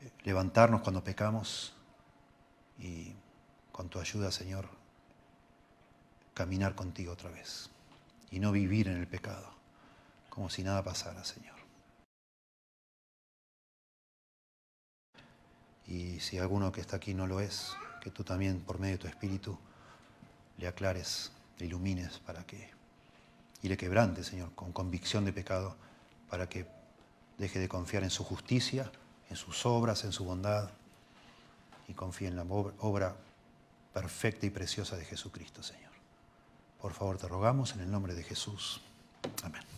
eh, levantarnos cuando pecamos y con tu ayuda, Señor, caminar contigo otra vez y no vivir en el pecado, como si nada pasara, Señor. Y si alguno que está aquí no lo es, que tú también, por medio de tu Espíritu, le aclares le ilumines para que, y le quebrante, Señor, con convicción de pecado, para que deje de confiar en su justicia, en sus obras, en su bondad, y confíe en la obra perfecta y preciosa de Jesucristo, Señor. Por favor, te rogamos en el nombre de Jesús. Amén.